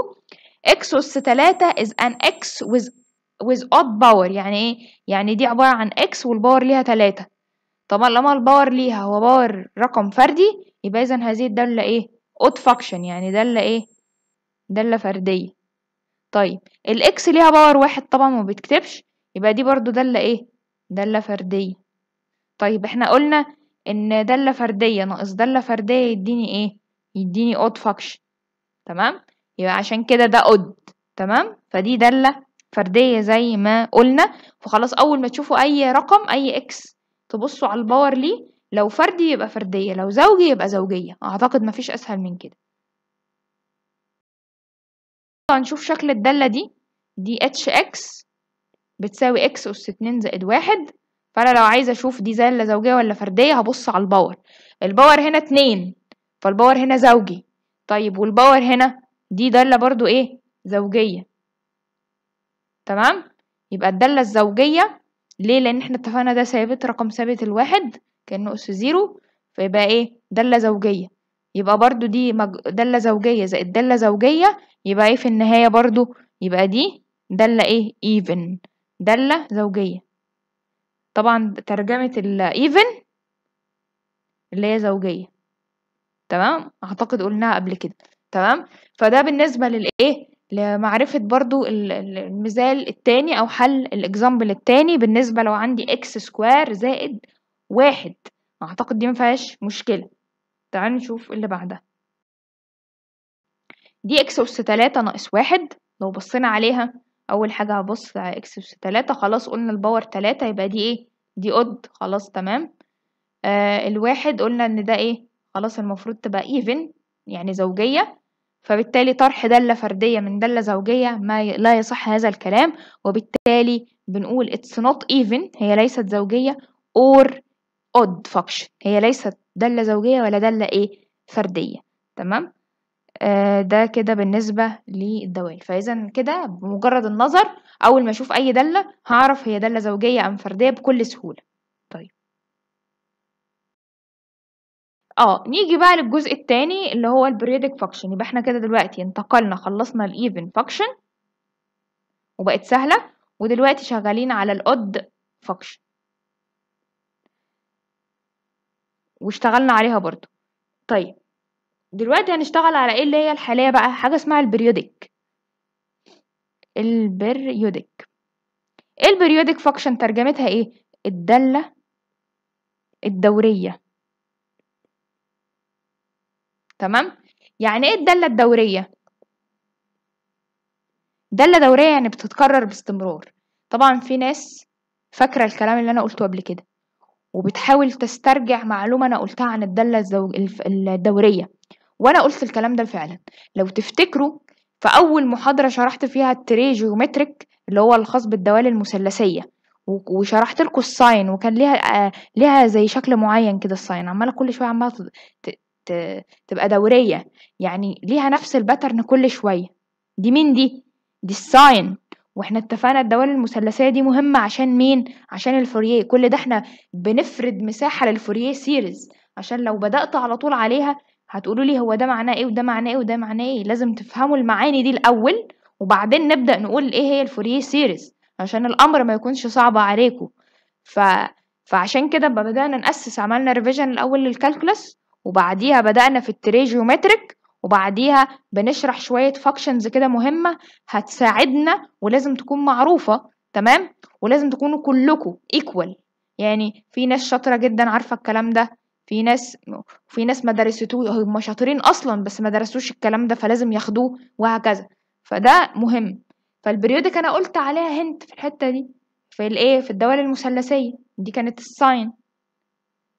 اكس اس 3 از ان اكس وذ with odd باور يعني ايه يعني دي عباره عن اكس والباور ليها 3 طبعا لما الباور ليها هو باور رقم فردي يبقى اذا هذه الدالة ايه اود فاكشن يعني دالة ايه دالة فردية طيب الاكس ليها باور واحد طبعا ما بتكتبش يبقى دي برضو دالة ايه دالة فردية طيب احنا قلنا ان دالة فردية ناقص دالة فردية يديني ايه يديني اود فاكشن تمام يبقى عشان كده ده اود تمام فدي دالة فردية زي ما قلنا فخلاص اول ما تشوفوا اي رقم اي اكس تبصوا على الباور ليه لو فردي يبقى فردية لو زوجي يبقى زوجية أعتقد مفيش أسهل من كده هنشوف شكل الدالة دي دي اتش اكس بتساوي اكس أس اتنين زائد واحد فأنا لو عايزة أشوف دي دالة زوجية ولا فردية هبص على الباور الباور هنا اتنين فالباور هنا زوجي طيب والباور هنا دي دالة برضو ايه زوجية تمام يبقى الدالة الزوجية ليه لان احنا اتفقنا ده ثابت رقم ثابت الواحد كانه اس زيرو فيبقى ايه داله زوجيه يبقى برضو دي مج... داله زوجيه زائد داله زوجيه يبقى ايه في النهايه برضو يبقى دي داله ايه ايفن داله زوجيه طبعا ترجمه الايفن اللي هي زوجيه تمام اعتقد قلناها قبل كده تمام فده بالنسبه للايه لمعرفة برضو المثال التاني أو حل الإكزامبل التاني بالنسبة لو عندي إكس سكوير زائد واحد أعتقد دي مفيهاش مشكلة تعالوا نشوف اللي بعدها دي إكس أس تلاتة ناقص واحد لو بصينا عليها أول حاجة هبص على إكس أس تلاتة خلاص قلنا الباور تلاتة يبقى دي إيه دي أود خلاص تمام آه الواحد قلنا إن ده إيه خلاص المفروض تبقى even يعني زوجية فبالتالي طرح دالة فردية من دالة زوجية ما لا يصح هذا الكلام وبالتالي بنقول it's not even هي ليست زوجية or odd function هي ليست دالة زوجية ولا دالة ايه فردية تمام آه ده كده بالنسبة للدوال فإذا كده بمجرد النظر أول ما أشوف أي دالة هعرف هي دالة زوجية أم فردية بكل سهولة اه نيجي بقى للجزء التاني اللي هو البريدك فاكشن يبقى احنا كده دلوقتي انتقلنا خلصنا الايفن فاكشن وبقت سهله ودلوقتي شغالين على الاود فاكشن واشتغلنا عليها برضو طيب دلوقتي هنشتغل على ايه اللي هي الحاليه بقى حاجه اسمها البريودك البريودك ايه البريودك فاكشن ترجمتها ايه الداله الدوريه تمام يعني ايه الدالة الدورية دالة دورية يعني بتتكرر باستمرار طبعا في ناس فاكرة الكلام اللي أنا قلته قبل كده وبتحاول تسترجع معلومة أنا قلتها عن الدالة الزوج... الدورية وأنا قلت الكلام ده فعلا لو تفتكروا في أول محاضرة شرحت فيها التري جيومتريك اللي هو الخاص بالدوال المثلثية وشرحت لكم الساين وكان ليها آه ليها زي شكل معين كده الساين عماله كل شويه عماله تبقى دورية يعني ليها نفس الباترن كل شوية دي مين دي؟ دي الساين واحنا اتفقنا الدوال المثلثية دي مهمة عشان مين؟ عشان الفوريه كل ده احنا بنفرد مساحة للفوريه سيريز عشان لو بدأت على طول عليها هتقولوا لي هو ده معناه ايه وده معناه ايه وده معناه ايه لازم تفهموا المعاني دي الأول وبعدين نبدأ نقول ايه هي الفوريه سيريز عشان الأمر ما يكونش صعب عليكم ف... فعشان كده بدأنا نأسس عملنا ريفيجن الأول للكالكولس وبعديها بدأنا في التريجيومتريك وبعديها بنشرح شوية فاكشنز كده مهمة هتساعدنا ولازم تكون معروفة تمام ولازم تكونوا كلكوا ايكوال يعني في ناس شاطرة جدا عارفة الكلام ده في ناس في ناس ما درستوه هم شاطرين اصلا بس ما درسوش الكلام ده فلازم ياخدوه وهكذا فده مهم فالبريودك انا قلت عليها هنت في الحتة دي في الايه في الدوال المثلثية دي كانت الساين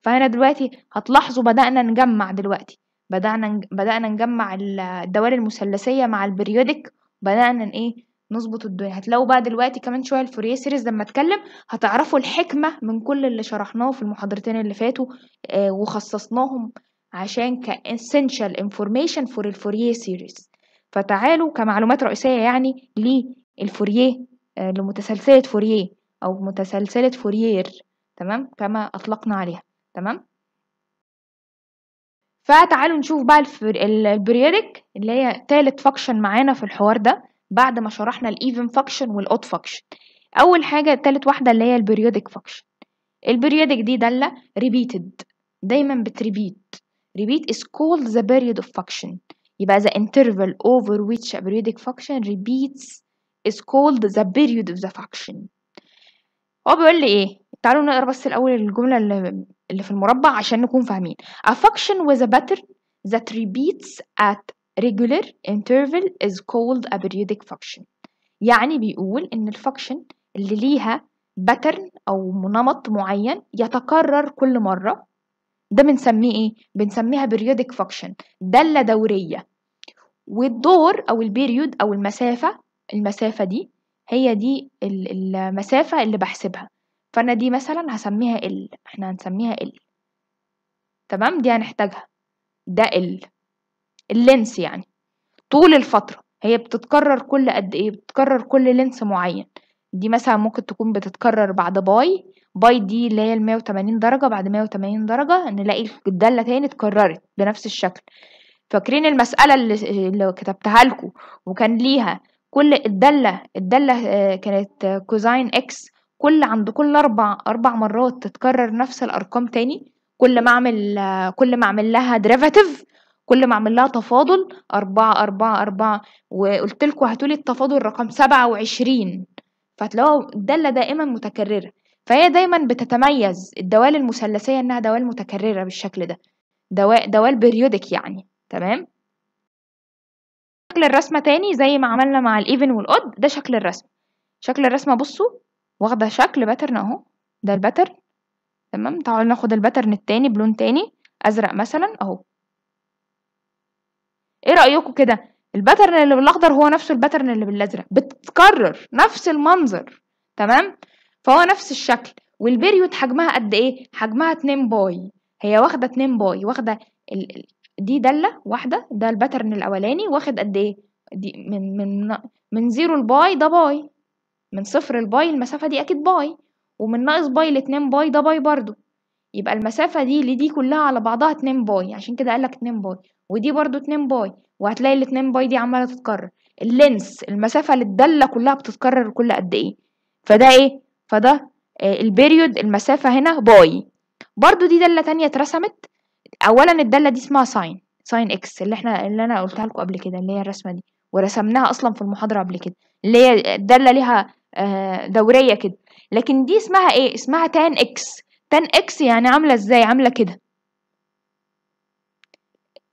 فهنا دلوقتي هتلاحظوا بدأنا نجمع دلوقتي بدأنا بدأنا نجمع الدوال المثلثية مع البريودك بدأنا ايه نظبط الدنيا هتلاقوا بقى دلوقتي كمان شوية الفوريه سيريز لما اتكلم هتعرفوا الحكمة من كل اللي شرحناه في المحاضرتين اللي فاتوا آه، وخصصناهم عشان كاسنشال انفورميشن فور الفوريه سيريز فتعالوا كمعلومات رئيسية يعني للفوريه آه، لمتسلسلة فوريه أو متسلسلة فوريير تمام كما أطلقنا عليها تمام فتعالوا نشوف بقى البريودك اللي هي تالت فاكشن معانا في الحوار ده بعد ما شرحنا الايفن فاكشن والاوت فاكشن اول حاجه تالت واحده اللي هي البريودك فاكشن البريودك دي داله ريبيتد دايما بتريبيت ريبيت از called ذا بيريد اوف فاكشن يبقى ذا انترفال اوفر ويتش ا periodic فاكشن ريبيتس از called ذا بيريد اوف ذا فاكشن هو بيقول لي ايه تعالوا نقرا بس الأول الجملة اللي, اللي في المربع عشان نكون فاهمين A function with a pattern that repeats at regular interval is called a periodic function يعني بيقول إن الفانكشن اللي ليها باترن أو نمط معين يتكرر كل مرة ده بنسميه إيه؟ بنسميها periodic function دالة دورية والدور أو البيريود أو المسافة المسافة دي هي دي المسافة اللي بحسبها فأنا دي مثلا هسميها ال احنا هنسميها ال تمام دي هنحتاجها ده ال اللينس يعني طول الفترة هي بتتكرر كل قد ايه بتتكرر كل لينس معين دي مثلا ممكن تكون بتتكرر بعد باي باي دي اللي هي ال 180 درجة بعد 180 درجة نلاقي الدالة تاني اتكررت بنفس الشكل فاكرين المسألة اللي, اللي كتبتها لكم وكان ليها كل الدالة الدالة آه، كانت كوزين اكس كل عند كل أربع أربع مرات تتكرر نفس الأرقام تاني كل ما أعمل كل ما أعمل لها ديريفاتيف كل ما أعمل لها تفاضل أربعة أربعة أربعة وقلت لكم هاتوا لي التفاضل رقم سبعة وعشرين فهتلاقوها الدالة دائما متكررة فهي دايما بتتميز الدوال المثلثية إنها دوال متكررة بالشكل ده دوال, دوال بريودك يعني تمام شكل الرسمة تاني زي ما عملنا مع الإيفن والأود ده شكل الرسمة شكل الرسمة بصوا واخدة شكل باترن اهو ده الباترن تمام تعالوا ناخد الباترن التاني بلون تاني ازرق مثلا اهو ايه رأيكم كده الباترن اللي بالاخضر هو نفسه الباترن اللي بالازرق بتتكرر نفس المنظر تمام فهو نفس الشكل والبيريود حجمها قد ايه حجمها 2 باي هي واخده 2 باي واخده ال... دي داله واحده ده الباترن الاولاني واخد قد ايه دي من من من زيرو لباي ده باي من صفر لباي المسافة دي أكيد باي ومن ناقص باي لاتنين باي ده باي برضو يبقى المسافة دي لدي كلها على بعضها اتنين باي عشان كده قالك اتنين باي ودي برضو اتنين باي وهتلاقي الاتنين باي دي عمالة تتكرر اللينس المسافة للدالة كلها بتتكرر كل قد ايه فده ايه فده آه البيريود المسافة هنا باي برضو دي دالة تانية اترسمت اولا الدالة دي اسمها ساين ساين اكس اللي احنا اللي انا قلتها لكم قبل كده اللي هي الرسمة دي ورسمناها اصلا في المحاضرة قبل كده اللي هي الدالة ليها آه، دورية كده لكن دي اسمها ايه اسمها تان اكس تان اكس يعني عاملة ازاي عاملة كده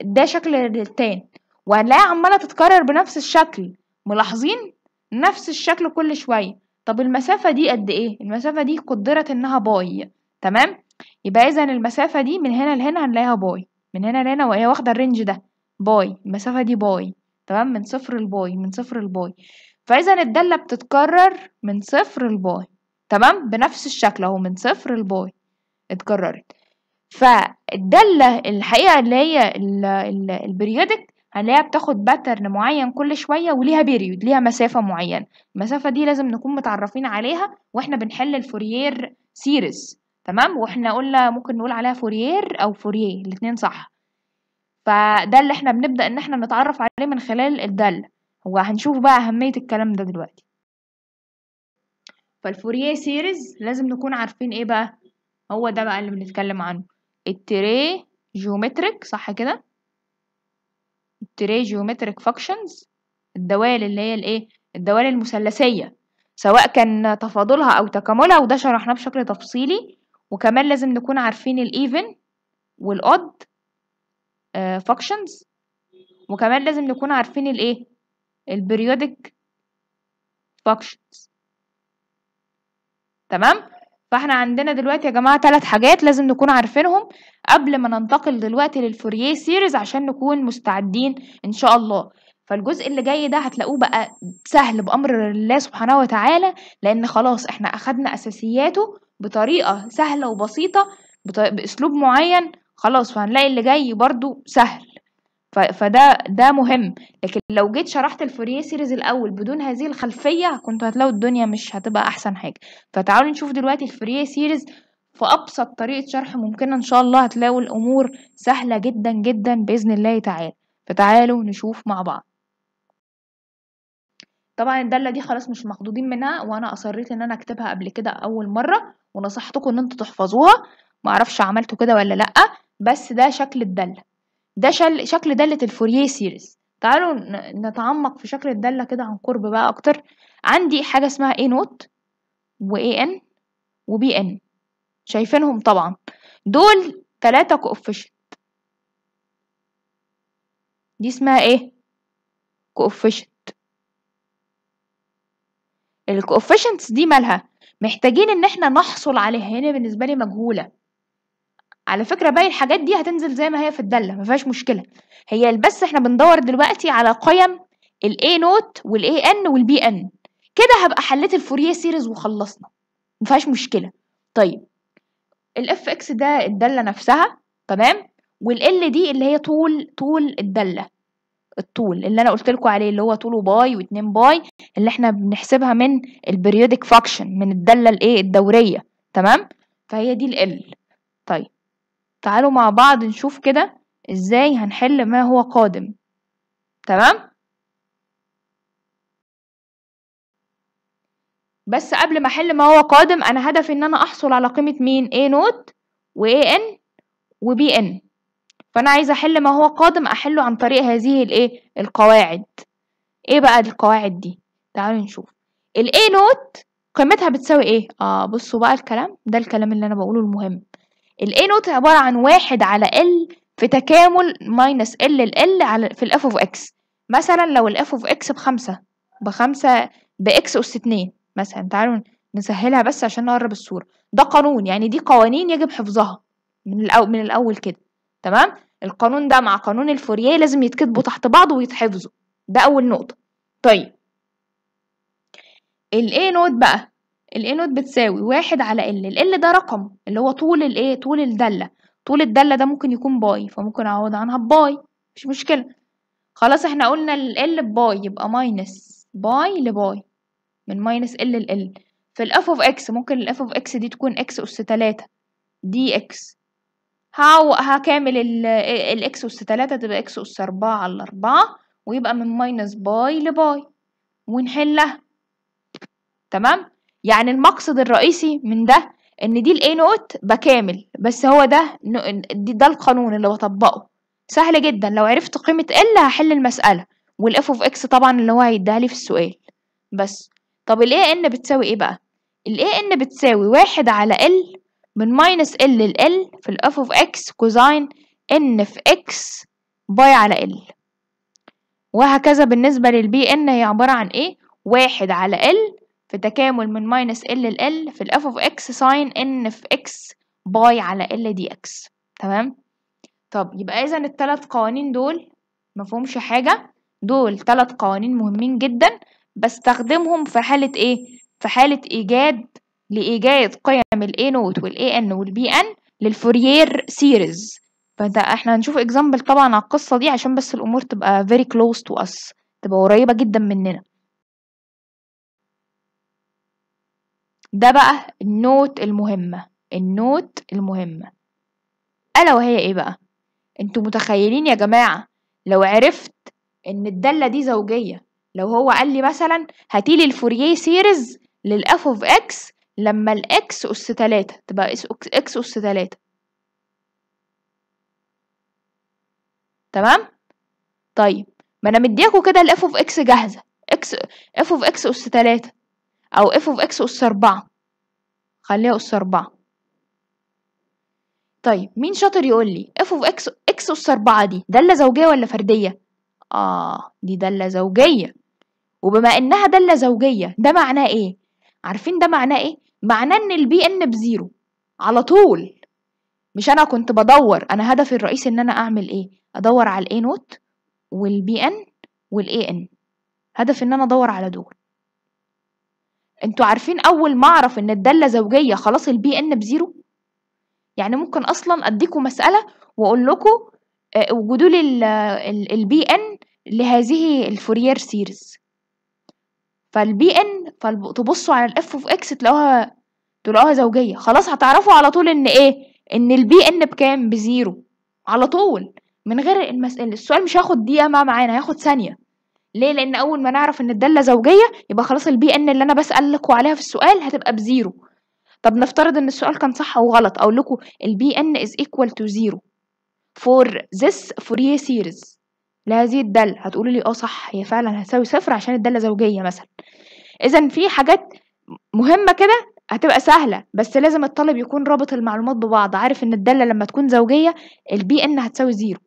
ده شكل التان وهنلاقيها عمالة تتكرر بنفس الشكل ملاحظين نفس الشكل كل شوية طب المسافة دي قد ايه المسافة دي قدرت انها باي تمام يبقى اذا المسافة دي من هنا لهنا هنلاقيها باي من هنا لهنا وهي واخدة الرينج ده باي المسافة دي باي تمام من صفر لباي من صفر لباي فإذا الدالة بتتكرر من صفر لباي تمام بنفس الشكل اهو من صفر لباي اتكررت فالدالة الحقيقة اللي هي البريودك هنلاقيها بتاخد باترن معين كل شوية وليها بيريود ليها مسافة معينة المسافة دي لازم نكون متعرفين عليها واحنا بنحل الفوريير سيريز تمام واحنا قلنا ممكن نقول عليها فوريير او فوريه الاتنين صح فده اللي احنا بنبدأ ان احنا نتعرف عليه من خلال الدالة وهنشوف بقى أهمية الكلام ده دلوقتي فالفوريه سيريز لازم نكون عارفين ايه بقى هو ده بقى اللي بنتكلم عنه التري جيومتريك صح كده التري جيومتريك فاكشنز الدوال اللي هي الايه الدوال المثلثيه سواء كان تفاضلها او تكاملها وده شرحناه بشكل تفصيلي وكمان لازم نكون عارفين الايفن والاود فاكشنز وكمان لازم نكون عارفين الايه البريودك فاكشنز تمام فاحنا عندنا دلوقتي يا جماعه ثلاث حاجات لازم نكون عارفينهم قبل ما ننتقل دلوقتي للفوريه سيريز عشان نكون مستعدين ان شاء الله فالجزء اللي جاي ده هتلاقوه بقى سهل بامر الله سبحانه وتعالى لان خلاص احنا اخدنا اساسياته بطريقه سهله وبسيطه باسلوب معين خلاص فهنلاقي اللي جاي برضو سهل فده ده مهم لكن لو جيت شرحت الفوريه سيريز الاول بدون هذه الخلفيه كنت هتلاقوا الدنيا مش هتبقى احسن حاجه فتعالوا نشوف دلوقتي الفوريه سيريز في ابسط طريقه شرح ممكنه ان شاء الله هتلاقوا الامور سهله جدا جدا باذن الله تعالى فتعالوا نشوف مع بعض طبعا الداله دي خلاص مش مخضوضين منها وانا اصريت ان انا اكتبها قبل كده اول مره ونصحتكم ان انتوا تحفظوها معرفش عملتوا كده ولا لا بس ده شكل الداله ده شل شكل دالة الفوريه سيريز تعالوا نتعمق في شكل الدالة كده عن قرب بقى أكتر عندي حاجة اسمها A نوت و A N و B N شايفينهم طبعا دول تلاتة كوفيشنت دي اسمها ايه كوفيشنت الكوفيشنتس دي مالها محتاجين ان احنا نحصل عليها هنا بالنسبة لي مجهولة على فكره باقي الحاجات دي هتنزل زي ما هي في الداله ما فيهاش مشكله هي بس احنا بندور دلوقتي على قيم الاي نوت والاي ان والبي ان كده هبقى حليت الفوريه سيريز وخلصنا ما فيهاش مشكله طيب الاف اكس ده الداله نفسها تمام والال دي اللي هي طول طول الداله الطول اللي انا قلت لكم عليه اللي هو طوله باي و2 باي اللي احنا بنحسبها من البريودك فاكشن من الداله الايه الدوريه تمام فهي دي ال طيب تعالوا مع بعض نشوف كده ازاي هنحل ما هو قادم تمام بس قبل ما احل ما هو قادم انا هدفي ان انا احصل على قيمه مين a نوت و a n و b n فانا عايزه احل ما هو قادم احله عن طريق هذه الايه القواعد ايه بقى القواعد دي تعالوا نشوف ال a نوت قيمتها بتساوي ايه اه بصوا بقى الكلام ده الكلام اللي انا بقوله المهم ال A نوت عبارة عن واحد على L في تكامل ماينس L ال L على في ال F of X مثلا لو ال F of X بخمسة بخمسة X أس اتنين مثلا تعالوا نسهلها بس عشان نقرب الصورة ده قانون يعني دي قوانين يجب حفظها من الأول, من الأول كده تمام القانون ده مع قانون الفوريه لازم يتكتبوا تحت بعض ويتحفظوا ده أول نقطة طيب ال A نوت بقى الانود بتساوي واحد على ال ال ده رقم اللي هو طول الايه طول الدالة طول الدالة ده ممكن يكون باي فممكن اعوض عنها بباي مش مشكلة خلاص احنا قلنا ال ال بباي يبقى ماينس باي لباي من ماينس ال ال ال في الاف اوف اكس ممكن الاف اوف اكس دي تكون اكس اس تلاتة دي اكس هعو هكامل الاكس اس تلاتة تبقى اكس اس اربعة على اربعة ويبقى من ماينس باي لباي ونحلها تمام يعني المقصد الرئيسي من ده ان دي الاي نوت بكامل بس هو ده ده القانون اللي بطبقه سهل جدا لو عرفت قيمة ال هحل المسألة والاف اوف اكس طبعا اللي هو هيديها لي في السؤال بس طب الاي ان بتساوي ايه بقى الاي ان بتساوي واحد على ال من ماينس ال ال في الاف اوف اكس كوزاين ان في اكس باي على ال وهكذا بالنسبة للبي ان هي عبارة عن ايه واحد على ال في تكامل من ماينس ال ل ال في الاف اوف اكس ساين ان في اكس باي على ال دي اكس تمام طب يبقى اذا الثلاث قوانين دول مفهومش حاجه دول ثلاث قوانين مهمين جدا بستخدمهم في حاله ايه في حاله ايجاد لايجاد قيم الاي نوت والاي ان والبي ان للفوريير سيريز فانت احنا هنشوف اكزامبل طبعا على القصه دي عشان بس الامور تبقى فيري كلوز تو اس تبقى قريبه جدا مننا ده بقى النوت المهمة النوت المهمة ألا وهي إيه بقى؟ أنتوا متخيلين يا جماعة لو عرفت إن الدالة دي زوجية لو هو قال لي مثلا هاتيلي الفوريه سيريز للأف أوف إكس لما الإكس أس تلاتة تبقى إكس أس تلاتة تمام؟ طيب ما أنا مدياكوا كده الإف أوف إكس جاهزة إكس إف أوف إكس أس تلاتة أو اف اوف اكس أس أربعة خليها أس أربعة طيب مين شاطر يقول لي اف اوف اكس اكس أس أربعة دي دالة زوجية ولا فردية؟ آه دي دالة زوجية وبما إنها دالة زوجية ده معناه إيه؟ عارفين ده معناه إيه؟ معناه إن ال bn بزيرو على طول مش أنا كنت بدور أنا هدفي الرئيسي إن أنا أعمل إيه؟ أدور على a نوت والبي bn والإي an هدفي إن أنا أدور على دول انتوا عارفين اول ما اعرف ان الداله زوجيه خلاص البي ان بزيرو يعني ممكن اصلا اديكم مساله واقول لكم آه، وجدوا لي البي ان لهذه الفوريير سيريز فالبي ان فتبصوا على الاف اوف اكس تلاقوها تلاقوها زوجيه خلاص هتعرفوا على طول ان ايه ان البي ان بكام بزيرو على طول من غير المسألة السؤال مش هياخد دقيقه معانا هياخد ثانيه ليه لان اول ما نعرف ان الداله زوجيه يبقى خلاص البي ان اللي انا بسالكوا عليها في السؤال هتبقى بزيرو طب نفترض ان السؤال كان صح او غلط اقول لكم البي ان از ايكوال تو زيرو فور ذس فوريه سيريز لهذه الداله هتقولوا لي اه صح هي فعلا هتساوي صفر عشان الداله زوجيه مثلا اذا في حاجات مهمه كده هتبقى سهله بس لازم الطالب يكون رابط المعلومات ببعض عارف ان الداله لما تكون زوجيه البي ان هتساوي زيرو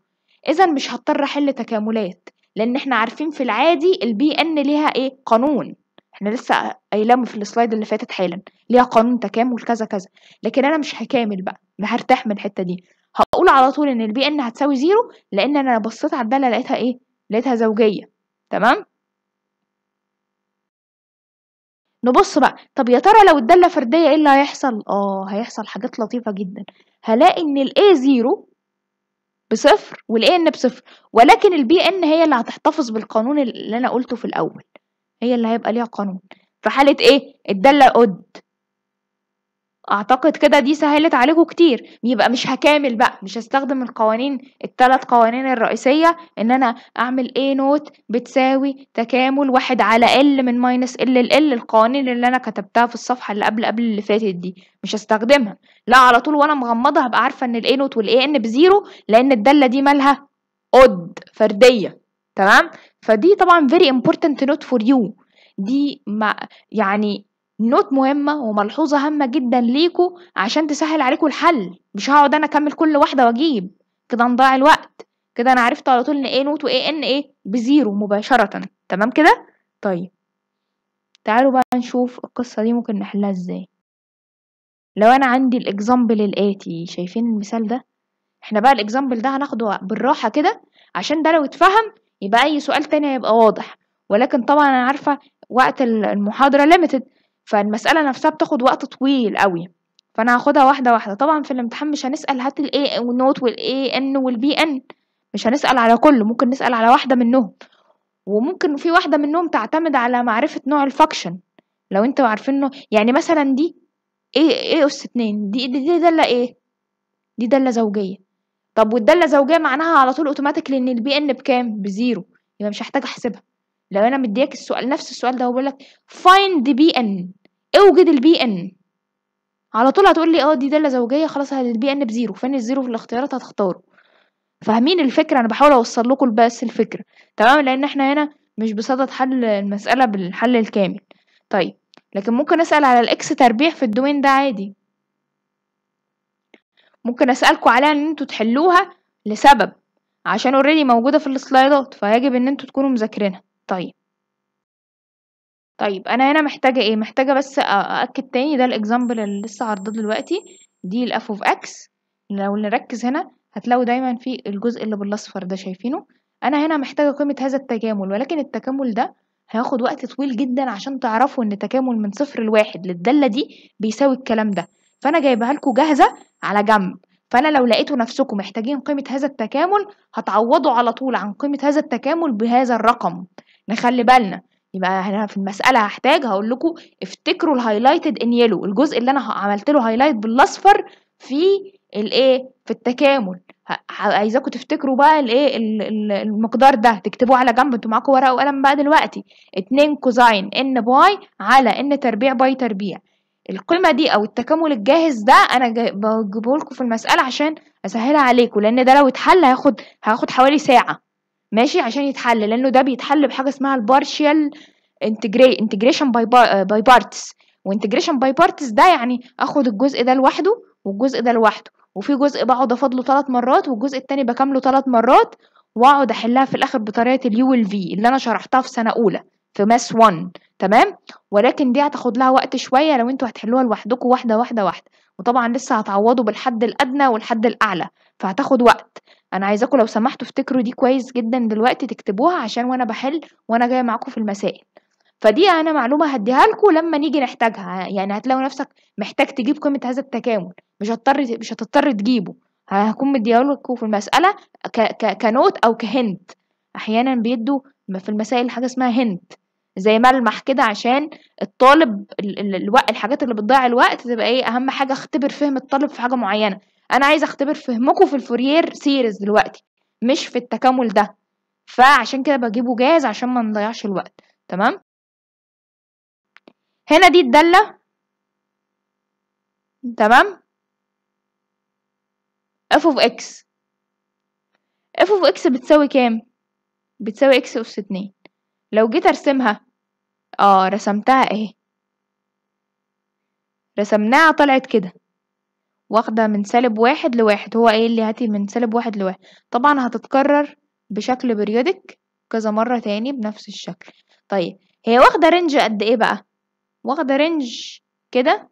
اذا مش هضطر احل تكاملات لان احنا عارفين في العادي البي ان ليها ايه قانون احنا لسه قايلاه في السلايد اللي فاتت حالا ليها قانون تكامل كذا كذا لكن انا مش هكامل بقى انا هرتاح من الحته دي هقول على طول ان البي ان هتساوي زيرو لان انا بصيت على الداله لقيتها ايه لقيتها زوجيه تمام نبص بقى طب يا ترى لو الداله فرديه ايه اللي هيحصل اه هيحصل حاجات لطيفه جدا هلاقي ان الاي زيرو بصفر والاي ان بصفر ولكن البي ان هي اللي هتحتفظ بالقانون اللي انا قلته في الاول هي اللي هيبقى ليها قانون في حاله ايه الداله اود اعتقد كده دي سهلت عليكم كتير يبقى مش هكامل بقى مش هستخدم القوانين الثلاث قوانين الرئيسيه ان انا اعمل ايه نوت بتساوي تكامل واحد على ال من ماينس ال ال ال القوانين اللي انا كتبتها في الصفحه اللي قبل قبل اللي فاتت دي مش هستخدمها لا على طول وانا مغمضه هبقى عارفه ان الاي نوت والاي ان بزيرو لان الداله دي مالها اود فرديه تمام فدي طبعا very important note for you دي ما يعني نوت مهمة وملحوظة هامة جدا ليكوا عشان تسهل عليكوا الحل مش هقعد أنا أكمل كل واحدة وأجيب كده نضيع الوقت كده أنا عرفت على طول إن إيه نوت وإيه إن إيه بزيرو مباشرة تمام كده طيب تعالوا بقى نشوف القصة دي ممكن نحلها إزاي لو أنا عندي الإكزامبل الآتي شايفين المثال ده إحنا بقى الإكزامبل ده هناخده بالراحة كده عشان ده لو اتفهم يبقى أي سؤال تاني هيبقى واضح ولكن طبعا أنا عارفة وقت المحاضرة ليميتد فالمسألة نفسها بتاخد وقت طويل قوي فانا هاخدها واحده واحده طبعا في الامتحان مش هنسال هات A والنوت N والـ B N مش هنسال على كله ممكن نسال على واحده منهم وممكن في واحده منهم تعتمد على معرفه نوع الفاكشن لو انتوا عارفينه يعني مثلا دي ايه ايه اس اتنين دي دي, دي داله ايه دي داله زوجيه طب والداله زوجيه معناها على طول اوتوماتيكلي ان البي ان بكام بزيرو يبقى مش هحتاج احسبها لو انا مديك السؤال نفس السؤال ده وبقول لك فايند بي ان اوجد البي ان على طول هتقول لي اه دي داله زوجيه خلاص البي ان بزيرو فين الزيرو في الاختيارات هتختاره فاهمين الفكره انا بحاول اوصل لكم بس الفكره تمام لان احنا هنا مش بصدد حل المساله بالحل الكامل طيب لكن ممكن اسال على الاكس تربيع في الدومين ده عادي ممكن اسالكم عليها ان انتوا تحلوها لسبب عشان اوريدي موجوده في السلايدات فيجب ان انتوا تكونوا مذاكرينها طيب طيب انا هنا محتاجة ايه محتاجة بس اأكد تاني ده الاكزامبل اللي لسه عرضه دلوقتي دي الاف اوف اكس لو نركز هنا هتلاقوا دايما في الجزء اللي بالاصفر ده شايفينه انا هنا محتاجة قيمة هذا التكامل ولكن التكامل ده هياخد وقت طويل جدا عشان تعرفوا ان تكامل من صفر لواحد للدالة دي بيساوي الكلام ده فانا جايبها لكم جاهزة على جنب فانا لو لقيتوا نفسكم محتاجين قيمة هذا التكامل هتعوضوا على طول عن قيمة هذا التكامل بهذا الرقم نخلي بالنا يبقى انا في المساله هحتاج هقول لكم افتكروا الهايلايتد ان يلو الجزء اللي انا عملت له هايلايت بالاصفر في الايه في التكامل عايزاكم تفتكروا بقى الايه المقدار ده تكتبوه على جنب انتوا معاكم ورقه وقلم بقى دلوقتي 2 كوزاين ان باي على ان تربيع باي تربيع القيمه دي او التكامل الجاهز ده انا بجيبه لكم في المساله عشان اسهلها عليكم لان ده لو اتحل هياخد هياخد حوالي ساعه ماشي عشان يتحل لانه ده بيتحل بحاجه اسمها البارشيال انتجريشن باي بارتس وانتجريشن باي بارتس ده يعني اخد الجزء ده لوحده والجزء ده لوحده وفي جزء بقعد افضله ثلاث مرات والجزء الثاني بكمله ثلاث مرات واقعد احلها في الاخر بطريقه اليو ال في اللي انا شرحتها في سنه اولى في ماس 1 تمام ولكن دي هتاخد لها وقت شويه لو انتوا هتحلوها لوحدكم واحده واحده واحده وطبعا لسه هتعوضوا بالحد الادنى والحد الاعلى فهتاخد وقت انا عايزاكم لو سمحتوا افتكروا دي كويس جدا دلوقتي تكتبوها عشان وانا بحل وانا جايه معاكم في المسائل فدي انا معلومه هديها لكم لما نيجي نحتاجها يعني هتلاقوا نفسك محتاج تجيب قيمه هذا التكامل مش هتضطر مش هتضطر تجيبه هكون لكم في المساله ك... ك... كنوت او كهنت احيانا بيدوا في المسائل حاجه اسمها هنت زي ملمح كده عشان الطالب الحاجات اللي بتضيع الوقت تبقى ايه اهم حاجه اختبر فهم الطالب في حاجه معينه انا عايز اختبر فهمكم في الفورير سيريز دلوقتي مش في التكامل ده فعشان كده بجيبه جاهز عشان ما نضيعش الوقت تمام هنا دي الداله تمام اف اوف اكس اف اوف اكس بتساوي كام بتساوي اكس اس اتنين لو جيت ارسمها اه رسمتها اهي رسمناها طلعت كده واخدة من سالب واحد لواحد هو ايه اللي هاتي من سالب واحد لواحد طبعا هتتكرر بشكل بريودك كذا مرة تاني بنفس الشكل طيب هي واخدة رينج قد ايه بقى واخدة رينج كده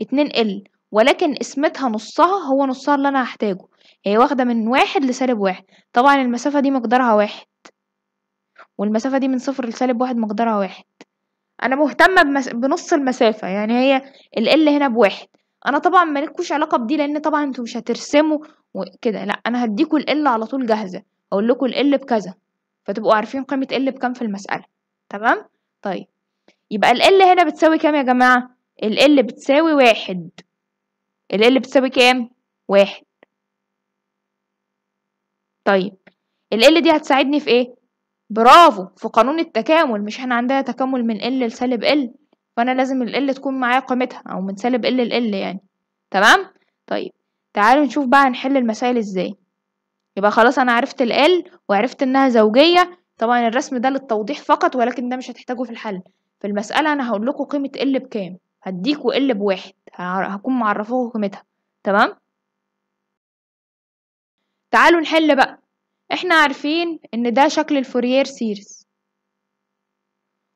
اتنين ال ولكن قسمتها نصها هو نصها اللي انا هحتاجه هي واخدة من واحد لسالب واحد طبعا المسافة دي مقدارها واحد والمسافة دي من صفر لسالب واحد مقدارها واحد أنا مهتمة بمس... بنص المسافة يعني هي ال ال هنا بواحد أنا طبعا مالكوش علاقة بدي لأن طبعا انتوا مش هترسموا وكده لأ أنا هديكوا ال ال على طول جاهزة أقول لكم ال بكذا فتبقوا عارفين قيمة ال بكام في المسألة تمام طيب يبقى ال ال هنا بتساوي كام يا جماعة ال ال بتساوي واحد ال ال بتساوي كام واحد طيب ال ال دي هتساعدني في ايه برافو في قانون التكامل مش احنا عندنا تكامل من ال لسالب ال فانا لازم ال تكون معايا قيمتها او من سالب ال ل يعني تمام طيب تعالوا نشوف بقى هنحل المسائل ازاي يبقى خلاص انا عرفت ال وعرفت انها زوجيه طبعا الرسم ده للتوضيح فقط ولكن ده مش هتحتاجه في الحل في المساله انا هقول لكم قيمه ال بكام هديكوا ال بواحد هكون معرفاكم قيمتها تمام تعالوا نحل بقى احنا عارفين ان ده شكل الفوريير سيريز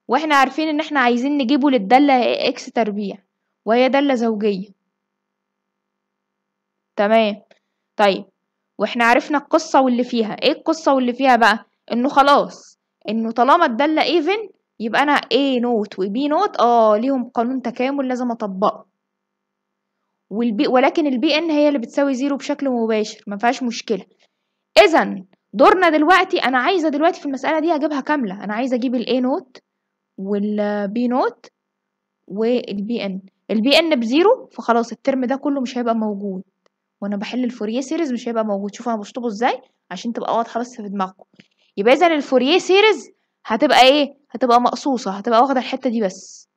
واحنا عارفين ان احنا عايزين نجيبه للدالة اكس تربيع وهي دالة زوجية تمام طيب واحنا عرفنا القصة واللي فيها ايه القصة واللي فيها بقى انه خلاص انه طالما الدالة ايفن يبقى انا A نوت و B نوت اه ليهم قانون تكامل لازم اطبقه والبي ولكن البي ان هي اللي بتساوي زيرو بشكل مباشر ما فيهاش مشكله اذا دورنا دلوقتي انا عايزه دلوقتي في المساله دي اجيبها كامله انا عايزه اجيب الاي نوت والبي نوت والبي ان البي ان بزيرو فخلاص الترم ده كله مش هيبقى موجود وانا بحل الفوريه سيريز مش هيبقى موجود شوفوا انا بشطبه ازاي عشان تبقى واضحه بس في دماغكم يبقى اذا الفوريه سيريز هتبقى ايه هتبقى مقصوصه هتبقى واخده الحته دي بس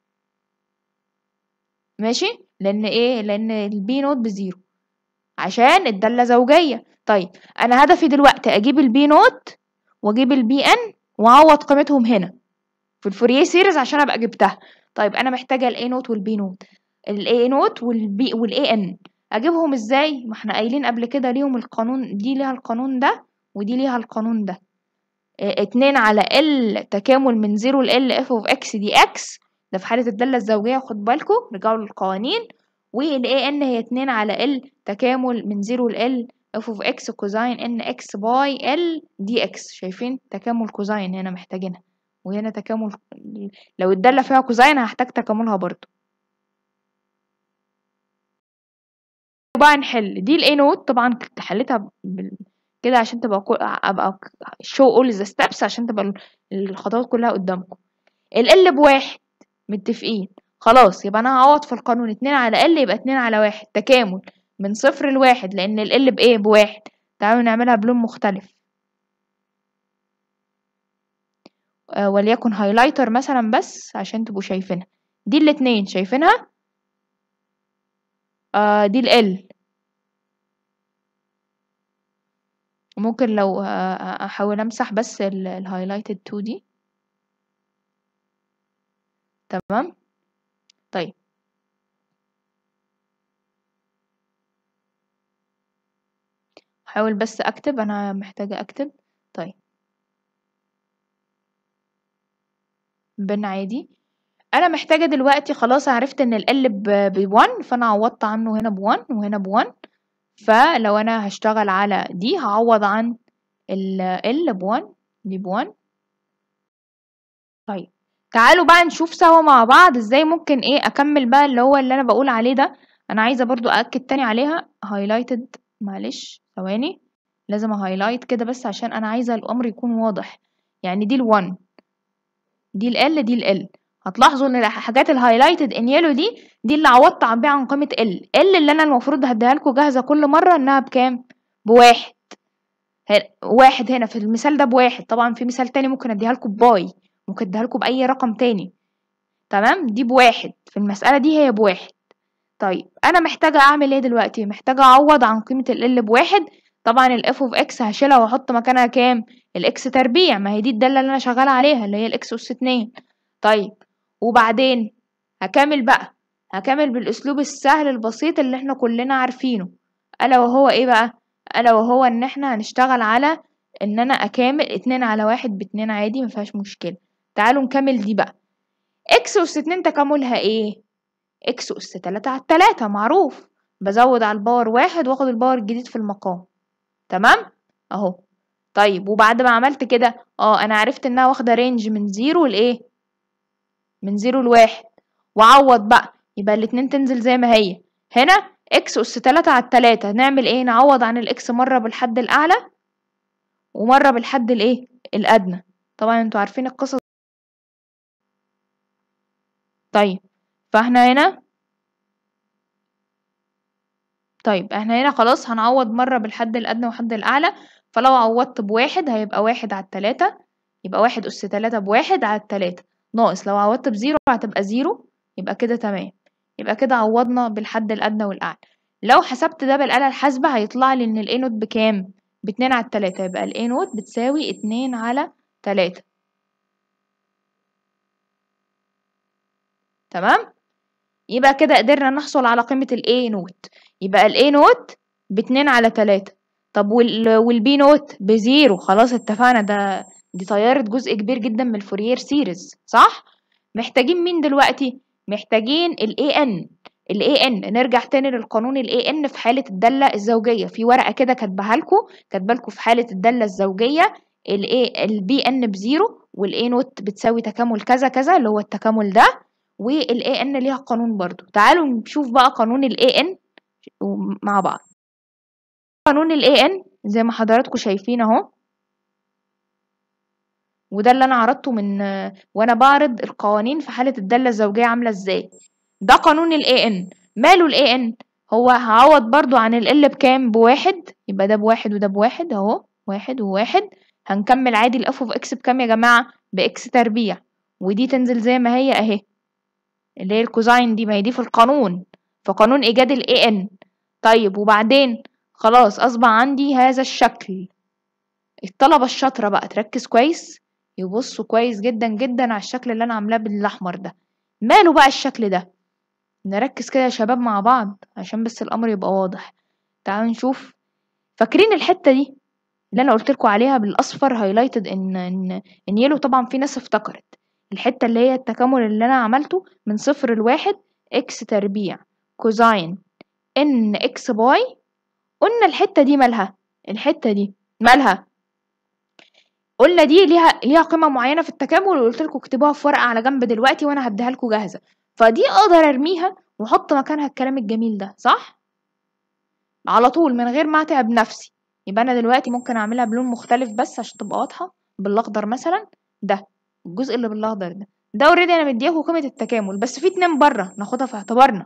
ماشي لان ايه لان البي نوت بزيرو عشان الدالة زوجية طيب أنا هدفي دلوقتي أجيب البي نوت وأجيب البي إن وأعوض قيمتهم هنا في الفوريه سيريز عشان أبقى جبتها طيب أنا محتاجة الـ A نوت والـ B نوت الـ A نوت والـ B والـ A N أجيبهم إزاي؟ ما إحنا قايلين قبل كده ليهم القانون دي ليها القانون ده ودي ليها القانون ده آه، اتنين على ال تكامل من زيرو ل ال اف اوف اكس دي اكس ده في حالة الدالة الزوجية خد بالكوا رجعوا للقوانين وال N هي اتنين على L تكامل من زيرو ل L اف اوف اكس كوزين ان اكس باي ال دي اكس شايفين تكامل كوزين هنا محتاجينها وهنا تكامل لو الدالة فيها كوزين هحتاج تكاملها برضو بقى نحل دي a نوت طبعا حليتها كده عشان تبقى ابقى شو اول ذا steps عشان تبقى الخطوات كلها قدامكم ال ال بواحد متفقين خلاص يبقى أنا هقعد في القانون اتنين على ال يبقى اتنين على واحد تكامل من صفر لواحد لأن ال ال بإيه بواحد تعالوا نعملها بلون مختلف آه وليكن هايلايتر مثلا بس عشان تبقوا شايفينها دي الاتنين شايفينها آه دي ال ممكن لو آه، آه، احاول امسح بس الهايلايتد 2 دي تمام طيب حاول بس اكتب انا محتاجة اكتب طيب بن عادي انا محتاجة دلوقتي خلاص عرفت ان ال ب1 فانا عوضت عنه هنا ب1 وهنا ب1 فلو انا هشتغل على دي هعوض عن ال ال ب1 دي ب1 طيب تعالوا بقى نشوف سوا مع بعض ازاي ممكن ايه اكمل بقى اللي هو اللي انا بقول عليه ده انا عايزه برضو اكد تاني عليها هايلايتد معلش ثواني لازم اهايلايت كده بس عشان انا عايزه الامر يكون واضح يعني دي ال1 دي ال دي ال هتلاحظوا ان الحاجات الهايلايتد ان يلو دي دي اللي عوضت عن بيها عن قيمه ال ال اللي انا المفروض هديها لكم جاهزه كل مره انها بكام بواحد واحد هنا في المثال ده بواحد طبعا في مثال تاني ممكن اديها لكم بباي ممكن اديها لكم باي رقم تاني تمام دي بواحد في المساله دي هي بواحد طيب انا محتاجه اعمل ايه دلوقتي محتاجه اعوض عن قيمه ال ال بواحد طبعا الاف اوف اكس هشيلها واحط مكانها كام الاكس تربيع ما هي دي الداله اللي انا شغاله عليها اللي هي الاكس اس اتنين طيب وبعدين هكمل بقى هكمل بالاسلوب السهل البسيط اللي احنا كلنا عارفينه الا وهو ايه بقى الا وهو ان احنا هنشتغل على ان انا اكامل اتنين على واحد باتنين عادي مفيهاش مشكله تعالوا نكمل دي بقى اكس أس اتنين تكاملها ايه اكس أس تلاتة على 3 معروف بزود على الباور واحد واخد الباور الجديد في المقام تمام اهو طيب وبعد ما عملت كده اه انا عرفت انها واخده رينج من زيرو لايه من زيرو لواحد وعوض بقى يبقى الاتنين تنزل زي ما هي هنا اكس اس تلاتة على 3 نعمل ايه نعوض عن الاكس مرة بالحد الاعلى ومرة بالحد الايه الادنى طبعا انتوا عارفين القصه طيب فاحنا هنا طيب احنا هنا خلاص هنعوض مرة بالحد الأدنى والحد الأعلى فلو عوضت بواحد هيبقى واحد على التلاتة يبقى واحد أس تلاتة بواحد على التلاتة ناقص لو عوضت بزيرو هتبقى زيرو يبقى كده تمام يبقى كده عوضنا بالحد الأدنى والأعلى لو حسبت ده بالآلة الحاسبة هيطلع لي إن الإنوت بكام؟ باتنين على التلاتة يبقى الإنوت بتساوي اتنين على تلاتة تمام يبقى كده قدرنا نحصل على قيمة ال A نوت يبقى ال A نوت باتنين على تلاتة طب وال, B نوت بزيرو خلاص اتفقنا ده دي طيارة جزء كبير جدا من الفورير سيريز صح؟ محتاجين مين دلوقتي؟ محتاجين ال AN ال AN نرجع تاني للقانون ال AN في حالة الدالة الزوجية في ورقة كده كاتباها لكم كاتبها لكم في حالة الدالة الزوجية ال A ال BN بزيرو وال A نوت بتساوي تكامل كذا كذا اللي هو التكامل ده والاي ان ليها قانون برضو تعالوا نشوف بقى قانون الاي ان مع بعض قانون الاي ان زي ما حضراتكم شايفين اهو وده اللي انا عرضته من وانا بعرض القوانين في حاله الداله الزوجيه عامله ازاي ده قانون الاي ان ماله الاي ان هو هعوض برضو عن ال بكام بواحد يبقى ده بواحد وده بواحد اهو واحد وواحد هنكمل عادي الاف اوف اكس بكام يا جماعه باكس تربيع ودي تنزل زي ما هي اهي اللي هي الكوزاين دي ما هي دي في القانون في قانون إيجاد ال AN طيب وبعدين خلاص أصبح عندي هذا الشكل الطلبة الشاطرة بقى تركز كويس يبصوا كويس جدا جدا على الشكل اللي أنا عاملاه بالأحمر ده ماله بقى الشكل ده نركز كده يا شباب مع بعض عشان بس الأمر يبقى واضح تعالوا نشوف فاكرين الحتة دي اللي أنا قلت لكم عليها بالأصفر هايلايتد إن إن إن يلو طبعا في ناس افتكرت الحتة اللي هي التكامل اللي أنا عملته من صفر لواحد إكس تربيع كوزين إن إكس باي قلنا الحتة دي مالها الحتة دي مالها قلنا دي ليها ليها قيمه معينه في التكامل وقلت لكم اكتبوها في ورقه على جنب دلوقتي وانا هديها لكم جاهزه فدي اقدر ارميها واحط مكانها الكلام الجميل ده صح على طول من غير ما اتعب نفسي يبقى انا دلوقتي ممكن اعملها بلون مختلف بس عشان تبقى واضحه بالاخضر مثلا ده الجزء اللي بالاخضر ده ده اوريدي انا مدياكوا قيمه التكامل بس في اتنين بره ناخدها في اعتبارنا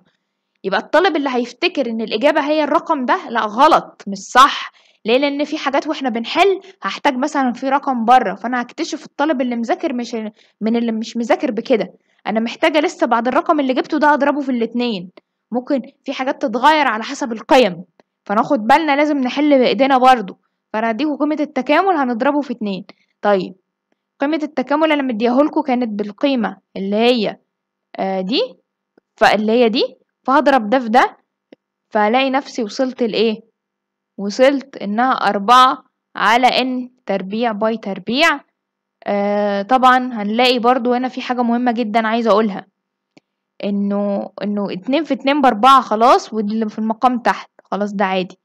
يبقى الطالب اللي هيفتكر ان الاجابه هي الرقم ده لا غلط مش صح ليه لان في حاجات واحنا بنحل هحتاج مثلا في رقم بره فانا هكتشف الطالب اللي مذاكر مش من اللي مش مذاكر بكده انا محتاجه لسه بعد الرقم اللي جبته ده اضربه في الاتنين ممكن في حاجات تتغير على حسب القيم فناخد بالنا لازم نحل بايدينا برضه فانا هديكوا قيمه التكامل هنضربه في اتنين طيب قيمة التكامل أنا مديهولكوا كانت بالقيمة اللي هي آه، دي فاللي هي دي فهضرب ده في ده فهلاقي نفسي وصلت لإيه وصلت إنها أربعة على إن تربيع باي تربيع آه طبعا هنلاقي برضو هنا في حاجة مهمة جدا عايزة أقولها إنه إنه اتنين في اتنين بأربعة خلاص واللي في المقام تحت خلاص ده عادي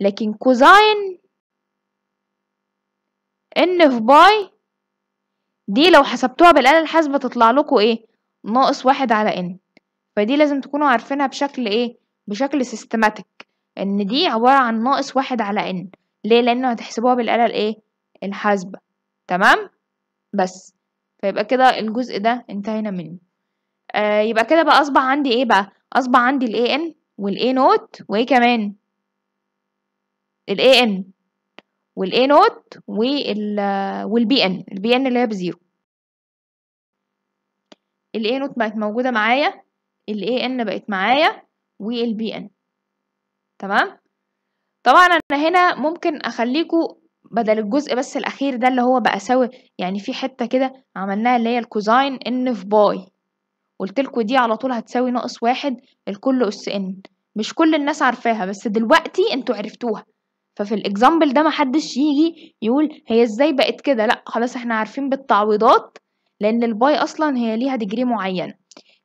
لكن كوزاين إن في باي دي لو حسبتوها بالآلة الحاسبة تطلع لكم ايه ناقص واحد على ان فدي لازم تكونوا عارفينها بشكل ايه بشكل سيستماتيك ان دي عبارة عن ناقص واحد على ان ليه لانه هتحسبوها بالآلة الايه الحاسبة تمام بس فيبقى كده الجزء ده انتهينا منه آه يبقى كده بقى اصبح عندي ايه بقى اصبح عندي الاي ان والاي نوت وايه كمان الاي ان والاي نوت والبي ان البي ان اللي هي بزيرو الاي نوت بقت موجوده معايا الاي ان بقت معايا والبي ان تمام طبعا انا هنا ممكن اخليكوا بدل الجزء بس الاخير ده اللي هو بقى سوي يعني في حته كده عملناها اللي هي الكوزاين ان في باي قلتلكوا دي على طول هتساوي ناقص واحد الكل اس ان مش كل الناس عارفاها بس دلوقتي انتوا عرفتوها ففي الاكزامبل ده محدش يجي يقول هي ازاي بقت كده لا خلاص احنا عارفين بالتعويضات لان الباي اصلا هي ليها ديجري معينه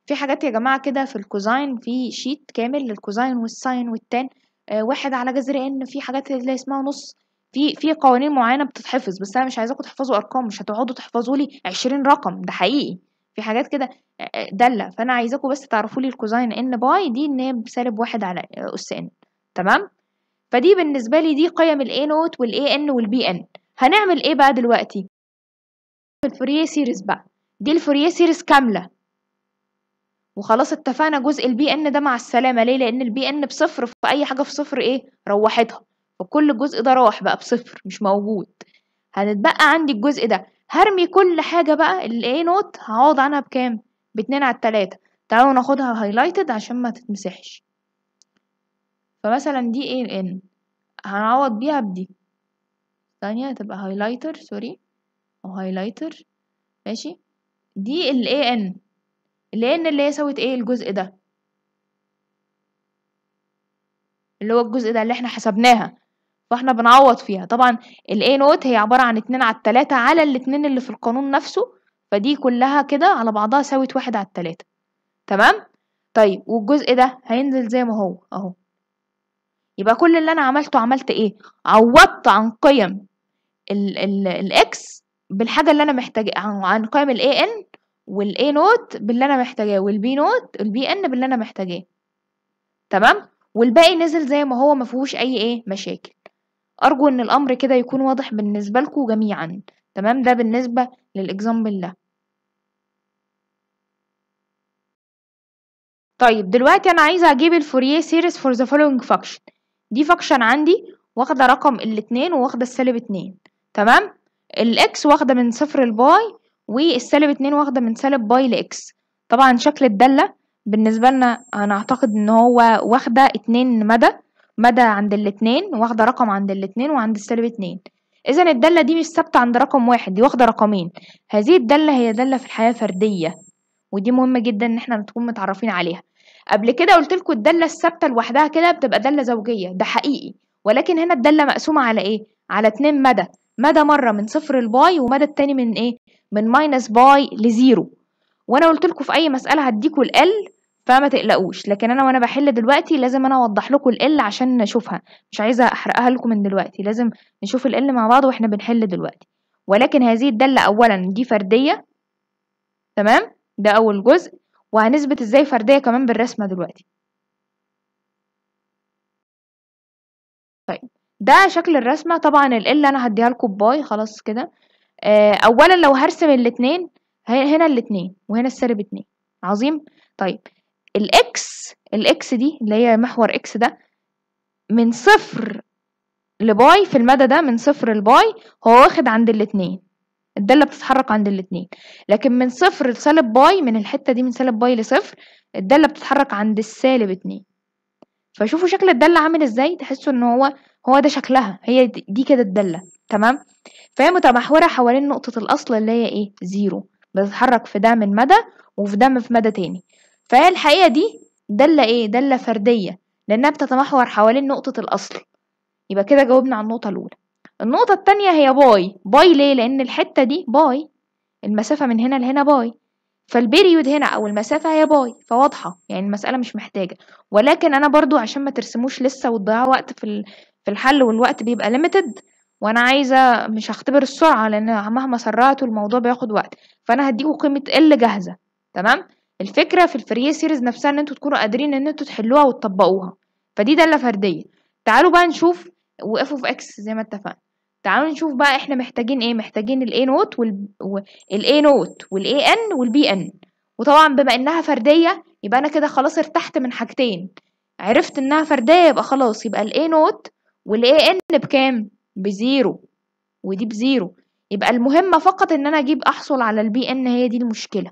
في حاجات يا جماعه كده في الكوزاين في شيت كامل للكوزاين والساين والتان آه واحد على جذر ان في حاجات اللي اسمها نص في في قوانين معينه بتتحفظ بس انا مش عايزاكم تحفظوا ارقام مش هتقعدوا تحفظوا لي 20 رقم ده حقيقي في حاجات كده آه، آه، داله فانا عايزاكم بس تعرفوا لي الكوزاين ان باي دي ان هي بسالب واحد على اس آه، ان تمام فدي بالنسبة لي دي قيم الـ A نوت وال AN وال BN هنعمل ايه بقى دلوقتي الفوريه سيريز بقى دي الفوريه سيريز كاملة وخلاص اتفقنا جزء البي ان ده مع السلامة ليه لان البي ان بصفر في اي حاجة في صفر ايه روحتها فكل الجزء ده راح بقى بصفر مش موجود هنتبقى عندي الجزء ده هرمي كل حاجة بقى الاي نوت هقعد عنها بكام باتنين على التلاتة تعالوا ناخدها هايلايتد عشان ما تتمسحش فمثلا دي ايه لان هنعوض بيها بدي ثانية هتبقى هايلايتر سوري او هايلايتر ماشي دي ال an ال an اللي هي سوت ايه الجزء ده اللي هو الجزء ده اللي احنا حسبناها فاحنا بنعوض فيها طبعا ال نوت هي عبارة عن اتنين على 3 على الاتنين اللي في القانون نفسه فدي كلها كده على بعضها ساوت واحد على 3 تمام طيب والجزء ده هينزل زي ما هو اهو يبقى كل اللي انا عملته عملت ايه عوضت عن قيم الاكس بالحاجه اللي انا محتاجاها عن قيم الاي ان والاي نوت باللي انا محتاجاه والبي نوت البي ان باللي انا محتاجاه تمام والباقي نزل زي ما هو ما فيهوش اي ايه مشاكل ارجو ان الامر كده يكون واضح بالنسبه لكم جميعا تمام ده بالنسبه للاكزامبل ده طيب دلوقتي انا عايزه اجيب الفوريه سيريز فور ذا فولوينج فانكشن دي فاكشن عندي واخده رقم الاتنين واخده السالب اتنين تمام الاكس واخده من صفر الباي والسالب اتنين واخده من سالب باي لاكس طبعا شكل الداله بالنسبه لنا انا اعتقد ان هو واخده اتنين مدى مدى عند الاتنين واخده رقم عند الاتنين وعند السالب اتنين اذا الداله دي مش ثابته عند رقم واحد دي واخده رقمين هذه الداله هي داله في الحياه فرديه ودي مهمه جدا ان احنا نكون متعرفين عليها قبل كده قلت لكم الداله الثابته لوحدها كده بتبقى داله زوجيه ده حقيقي ولكن هنا الداله مقسومه على ايه على اتنين مدى مدى مره من صفر لباي ومدى التاني من ايه من ماينس باي لزيرو وانا قلت لكم في اي مساله هديكوا ال فما تقلقوش لكن انا وانا بحل دلوقتي لازم انا اوضح لكم ال عشان نشوفها مش عايزه احرقها لكم من دلوقتي لازم نشوف ال مع بعض واحنا بنحل دلوقتي ولكن هذه الداله اولا دي فرديه تمام ده اول جزء وهنثبت ازاي فردية كمان بالرسمة دلوقتي طيب ده شكل الرسمة طبعا ال انا هديها لكم باي خلاص كده آه، اولا لو هرسم الاتنين هنا الاتنين وهنا السالب اتنين عظيم طيب الاكس الاكس دي اللي هي محور اكس ده من صفر لباي في المدى ده من صفر لباي هو واخد عند الاتنين الدالة بتتحرك عند الاتنين لكن من صفر لسالب باي من الحتة دي من سالب باي لصفر الدالة بتتحرك عند السالب اتنين فشوفوا شكل الدالة عامل ازاي تحسوا ان هو هو ده شكلها هي دي كده الدالة تمام فهي متمحورة حوالين نقطة الأصل اللي هي ايه زيرو بتتحرك في ده من مدى وفي ده في مدى تاني فهي الحقيقة دي دالة ايه دالة فردية لأنها بتتمحور حوالين نقطة الأصل يبقى كده جاوبنا على النقطة الأولى النقطة التانية هي باي باي ليه لأن الحتة دي باي المسافة من هنا لهنا باي فالبيريود هنا أو المسافة هي باي فواضحة يعني المسألة مش محتاجة ولكن أنا برضو عشان ما ترسموش لسه وتضيعوا وقت في في الحل والوقت بيبقى ليميتد وأنا عايزة مش هختبر السرعة لأن مهما سرعت الموضوع بياخد وقت فأنا هديكوا قيمة ال جاهزة تمام الفكرة في الفري سيريز نفسها إن انتوا تكونوا قادرين إن انتوا تحلوها وتطبقوها فدي دالة فردية تعالوا بقى نشوف وقفوا في اوف اكس زي ما اتفقنا تعالوا نشوف بقى احنا محتاجين ايه محتاجين الاي نوت والاي نوت والاي ان والبي ان وطبعا بما انها فرديه يبقى انا كده خلاص ارتحت من حاجتين عرفت انها فرديه يبقى خلاص يبقى الاي نوت والاي ان بكام بزيرو ودي بزيرو يبقى المهمه فقط ان انا اجيب احصل على البي ان هي دي المشكله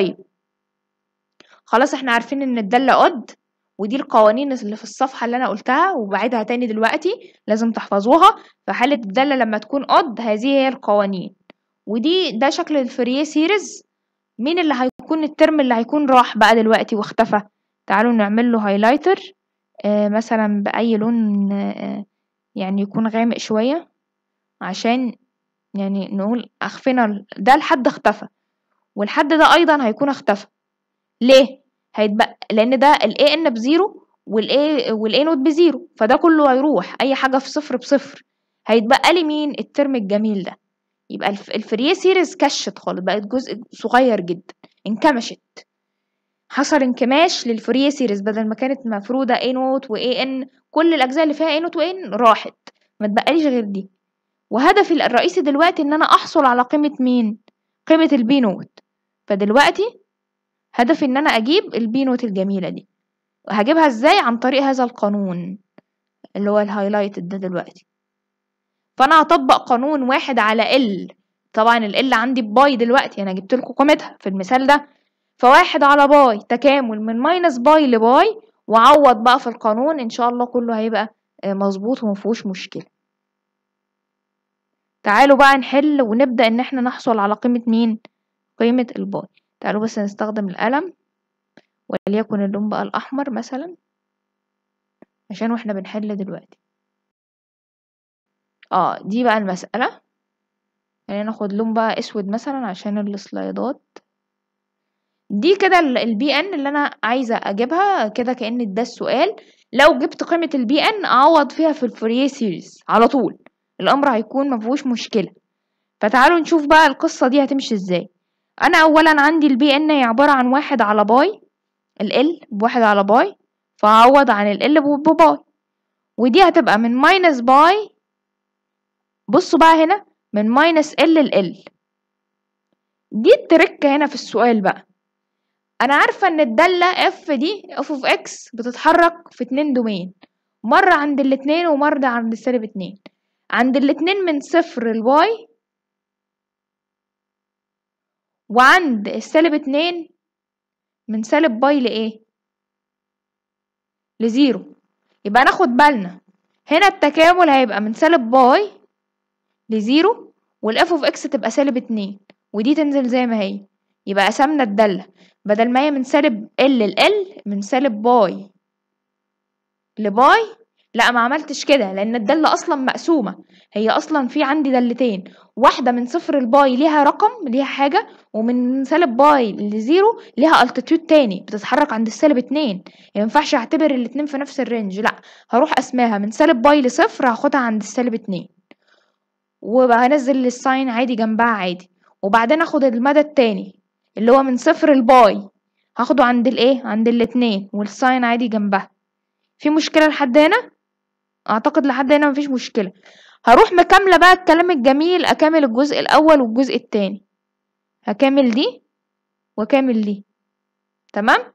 طيب خلاص احنا عارفين ان الداله قد ودي القوانين اللي في الصفحة اللي أنا قلتها وبعيدها تاني دلوقتي لازم تحفظوها في حالة الدالة لما تكون قد هذه هي القوانين ودي ده شكل الفريه سيريز مين اللي هيكون الترم اللي هيكون راح بقى دلوقتي واختفى تعالوا نعمل له هايلايتر آه مثلا بأي لون آه يعني يكون غامق شوية عشان يعني نقول أخفينا ده الحد اختفى والحد ده أيضا هيكون اختفى ليه؟ هيتبقى لان ده الاي ان بزيرو والاي والاي نوت بزيرو فده كله هيروح اي حاجه في صفر بصفر هيتبقى لي مين الترم الجميل ده يبقى الفري سيريز كشت خالص بقت جزء صغير جدا انكمشت حصل انكماش للفري سيريز بدل ما كانت مفروده اي نوت واي ان كل الاجزاء اللي فيها اي نوت واي ان راحت ما تبقاليش غير دي وهدفي الرئيسي دلوقتي ان انا احصل على قيمه مين قيمه البي نوت فدلوقتي هدفي ان انا اجيب البينوت الجميله دي وهجيبها ازاي عن طريق هذا القانون اللي هو الهايلايتد ده دلوقتي فانا هطبق قانون واحد على ال طبعا ال عندي باي دلوقتي انا جبت لكم قيمتها في المثال ده فواحد على باي تكامل من ماينس باي لباي وعوض بقى في القانون ان شاء الله كله هيبقى آه، مظبوط ومفيهوش مشكله تعالوا بقى نحل ونبدا ان احنا نحصل على قيمه مين قيمه الباي تعالوا بس نستخدم القلم وليكن اللون بقى الأحمر مثلا عشان واحنا بنحل دلوقتي اه دي بقى المسألة يعني ناخد لون بقى اسود مثلا عشان السلايدات دي كده البي ان اللي انا عايزه اجيبها كده كان ده السؤال لو جبت قيمه البي ان اعوض فيها في الفوريه سيريز على طول الامر هيكون ما مشكله فتعالوا نشوف بقى القصه دي هتمشي ازاي انا اولا عندي البي ان هي عباره عن واحد على باي ال بواحد على باي فهعوض عن ال بباي ودي هتبقى من ماينس باي بصوا بقى هنا من ماينس ال ال دي التركه هنا في السؤال بقى انا عارفه ان الداله اف دي اف اوف اكس بتتحرك في اتنين دومين مره عند الاتنين ومره عند سالب اتنين عند الاتنين من صفر الواي وعند السالب اتنين من سالب باي لإيه؟ لزيرو يبقى ناخد بالنا هنا التكامل هيبقى من سالب باي لزيرو والاف اوف اكس تبقى سالب اتنين ودي تنزل زي ما هي يبقى قسمنا الدالة بدل ما هي من سالب ال ال من سالب باي لباي لا ما عملتش كده لان الداله اصلا مقسومه هي اصلا في عندي دالتين واحده من صفر الباي ليها رقم ليها حاجه ومن سالب باي لزيرو ليها التيتيود تاني بتتحرك عند السالب اتنين مينفعش اعتبر الاتنين في نفس الرينج لا هروح اسماها من سالب باي لصفر هاخدها عند السالب اتنين وبنزل الساين عادي جنبها عادي وبعدين اخد المدى التاني اللي هو من صفر الباي هاخده عند الايه عند الاتنين والساين عادي جنبها في مشكله لحد هنا اعتقد لحد هنا مفيش مشكله هروح مكامله بقى الكلام الجميل اكمل الجزء الاول والجزء الثاني هكمل دي واكمل دي تمام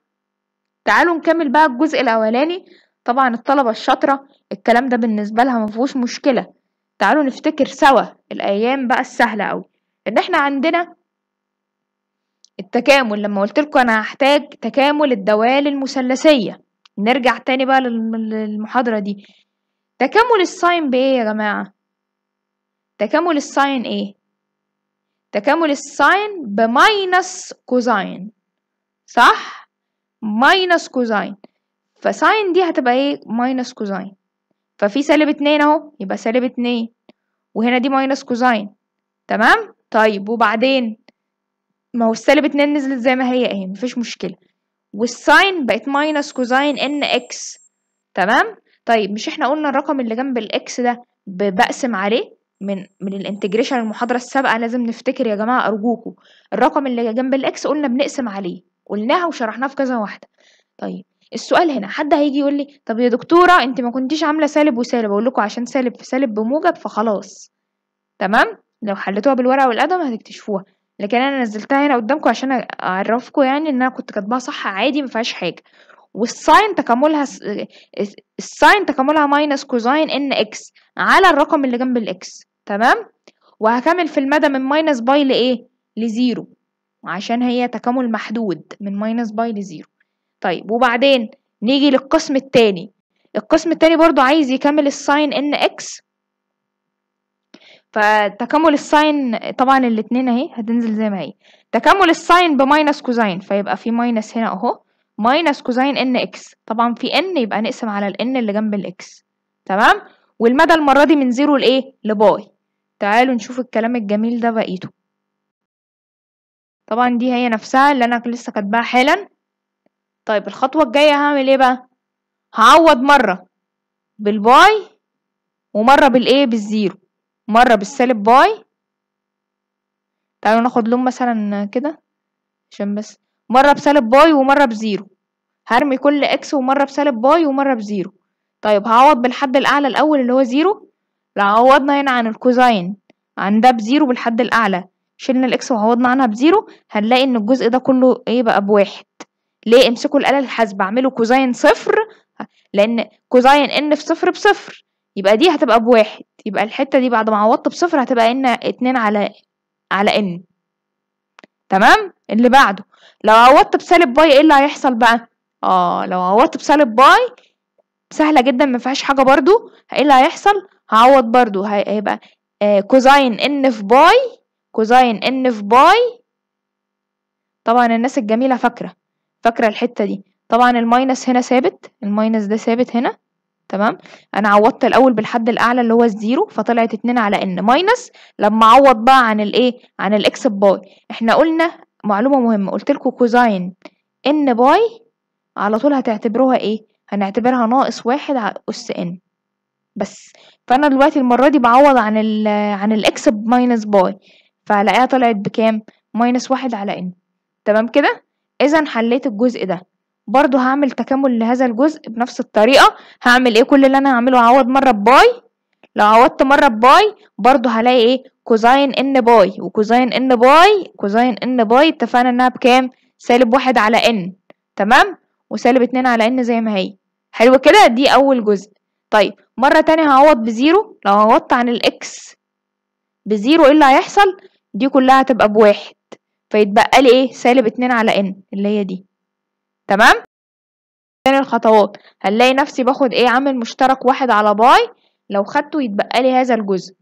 تعالوا نكمل بقى الجزء الاولاني طبعا الطلبه الشاطره الكلام ده بالنسبه لها مفيهوش مشكله تعالوا نفتكر سوا الايام بقى السهله قوي ان احنا عندنا التكامل لما قلت لكم انا هحتاج تكامل الدوال المثلثيه نرجع تاني بقى للمحاضره دي تكامل الساين بإيه يا جماعة؟ تكامل الساين إيه؟ تكامل الساين بماينس كوزاين صح؟ ماينس كوزاين فساين دي هتبقى إيه؟ ماينس كوزاين ففي سالب اتنين أهو يبقى سالب اتنين وهنا دي ماينس كوزاين تمام؟ طيب وبعدين ما هو السالب اتنين نزلت زي ما هي اهي مفيش مشكلة والساين بقت ماينس كوزاين ان اكس تمام؟ طيب مش احنا قلنا الرقم اللي جنب الاكس ده بقسم عليه من من الانتجريشن المحاضرة السابقة لازم نفتكر يا جماعة أرجوكوا الرقم اللي جنب الإكس قلنا بنقسم عليه قلناها وشرحناها في كذا واحدة طيب السؤال هنا حد هيجي يقول لي طب يا دكتورة أنت ما كنتيش عاملة سالب وسالب أقول لكم عشان سالب في سالب بموجب فخلاص تمام لو حلتوها بالورقة والقلم هتكتشفوها لكن أنا نزلتها هنا قدامكم عشان أعرفكم يعني إن أنا كنت كاتباها صح عادي ما فيهاش حاجة والساين تكاملها الساين تكاملها ماينس كوزين ان اكس على الرقم اللي جنب الاكس تمام وهكمل في المدى من ماينس باي لايه لزيرو عشان هي تكامل محدود من ماينس باي لزيرو طيب وبعدين نيجي للقسم التاني القسم التاني برضو عايز يكمل الساين ان اكس فتكامل الساين طبعا الاتنين اهي هتنزل زي ما هي تكامل الساين بماينس كوزين فيبقى في ماينس هنا اهو ماينس كوزين ان اكس طبعا في ان يبقى نقسم على الان اللي جنب الاكس تمام والمدى المره دي من زيرو لايه لباي تعالوا نشوف الكلام الجميل ده بقيته طبعا دي هي نفسها اللي انا لسه كاتباها حالا طيب الخطوه الجايه هعمل ايه بقى هعوض مره بالباي ومره بالايه بالزيرو مره بالسالب باي تعالوا ناخد لون مثلا كده عشان بس مرة بسالب باي ومرة بزيرو هرمي كل اكس ومرة بسالب باي ومرة بزيرو طيب هعوض بالحد الأعلى الأول اللي هو زيرو لو عوضنا هنا عن الكوزاين عن ده بزيرو بالحد الأعلى شلنا الاكس وعوضنا عنها بزيرو هنلاقي ان الجزء ده كله ايه بقى بواحد ليه امسكوا الآلة الحاسبة اعملوا كوزاين صفر لأن كوزاين ان في صفر بصفر يبقى دي هتبقى بواحد يبقى الحتة دي بعد ما عوضت بصفر هتبقى ان اتنين على على ان تمام اللي بعده لو عوضت بسالب باي ايه اللي هيحصل بقى اه لو عوضت بسالب باي سهله جدا ما فيهاش حاجه برضو ايه اللي هيحصل هعوض برضو هيبقى آه كوزاين ان في باي كوزاين ان في باي طبعا الناس الجميله فاكره فاكره الحته دي طبعا الماينس هنا ثابت الماينس ده ثابت هنا تمام انا عوضت الاول بالحد الاعلى اللي هو الزيرو فطلعت اتنين على ان ماينس لما اعوض بقى عن الايه عن الاكس باي احنا قلنا معلومة مهمة قلت لكم كوزين ان باي على طول هتعتبروها ايه هنعتبرها ناقص واحد على اس ان بس فانا دلوقتي المرة دي بعوض عن ال عن الاكس بماينس باي فهلاقيها طلعت بكام ماينس واحد على ان تمام كده اذا حليت الجزء ده برضو هعمل تكامل لهذا الجزء بنفس الطريقة هعمل ايه كل اللي انا هعمله هعوض مرة بباي لو عوضت مرة بباي برضو هلاقي ايه كوزين ان باي وكوزين ان باي كوزين ان باي اتفقنا انها بكام سالب واحد على ان تمام وسالب اتنين على ان زي ما هي حلو كده دي اول جزء طيب مرة تانية هعوض بزيرو لو عوضت عن الاكس بزيرو ايه اللي هيحصل دي كلها هتبقى بواحد فيتبقى لي ايه سالب اتنين على ان اللي هي دي تمام تاني الخطوات هنلاقي نفسي باخد ايه عامل مشترك واحد على باي لو خدته يتبقى لي هذا الجزء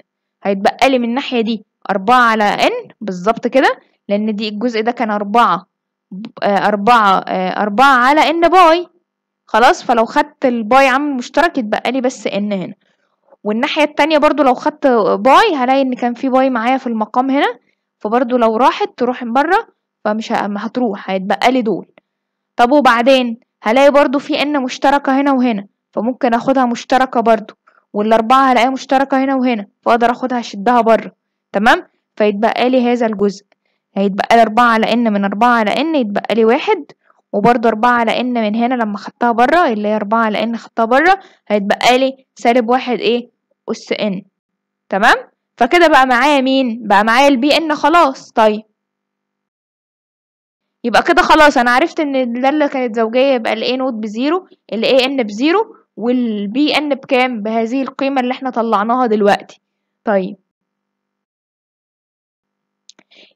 هيتبقى لي من الناحية دي أربعة على إن بالظبط كده لأن دي الجزء ده كان أربعة آه، أربعة آه، أربعة على إن باي خلاص فلو خدت الباي عامل مشترك يتبقى لي بس إن هنا والناحية التانية برضو لو خدت باي هلاقي إن كان في باي معايا في المقام هنا فبرضو لو راحت تروح بره فمش هتروح هيتبقى لي دول طب وبعدين هلاقي برضو في ان مشتركة هنا وهنا فممكن اخدها مشتركة برضو والاربعه هلاقيها مشتركه هنا وهنا فاقدر اخدها اشدها بره تمام فيتبقى لي هذا الجزء هيتبقى لي أربعة على إن من أربعة على إن يتبقى لي واحد وبرضه أربعة على إن من هنا لما خدتها بره اللي هي أربعة على إن خدتها بره هيتبقى لي سالب واحد إيه أس إن تمام فكده بقى معايا مين بقى معايا البي إن خلاص طيب يبقى كده خلاص أنا عرفت إن الداله كانت زوجية يبقى ال نوت بزيرو ال إن بزيرو والبي ان بكام بهذه القيمة اللي احنا طلعناها دلوقتي طيب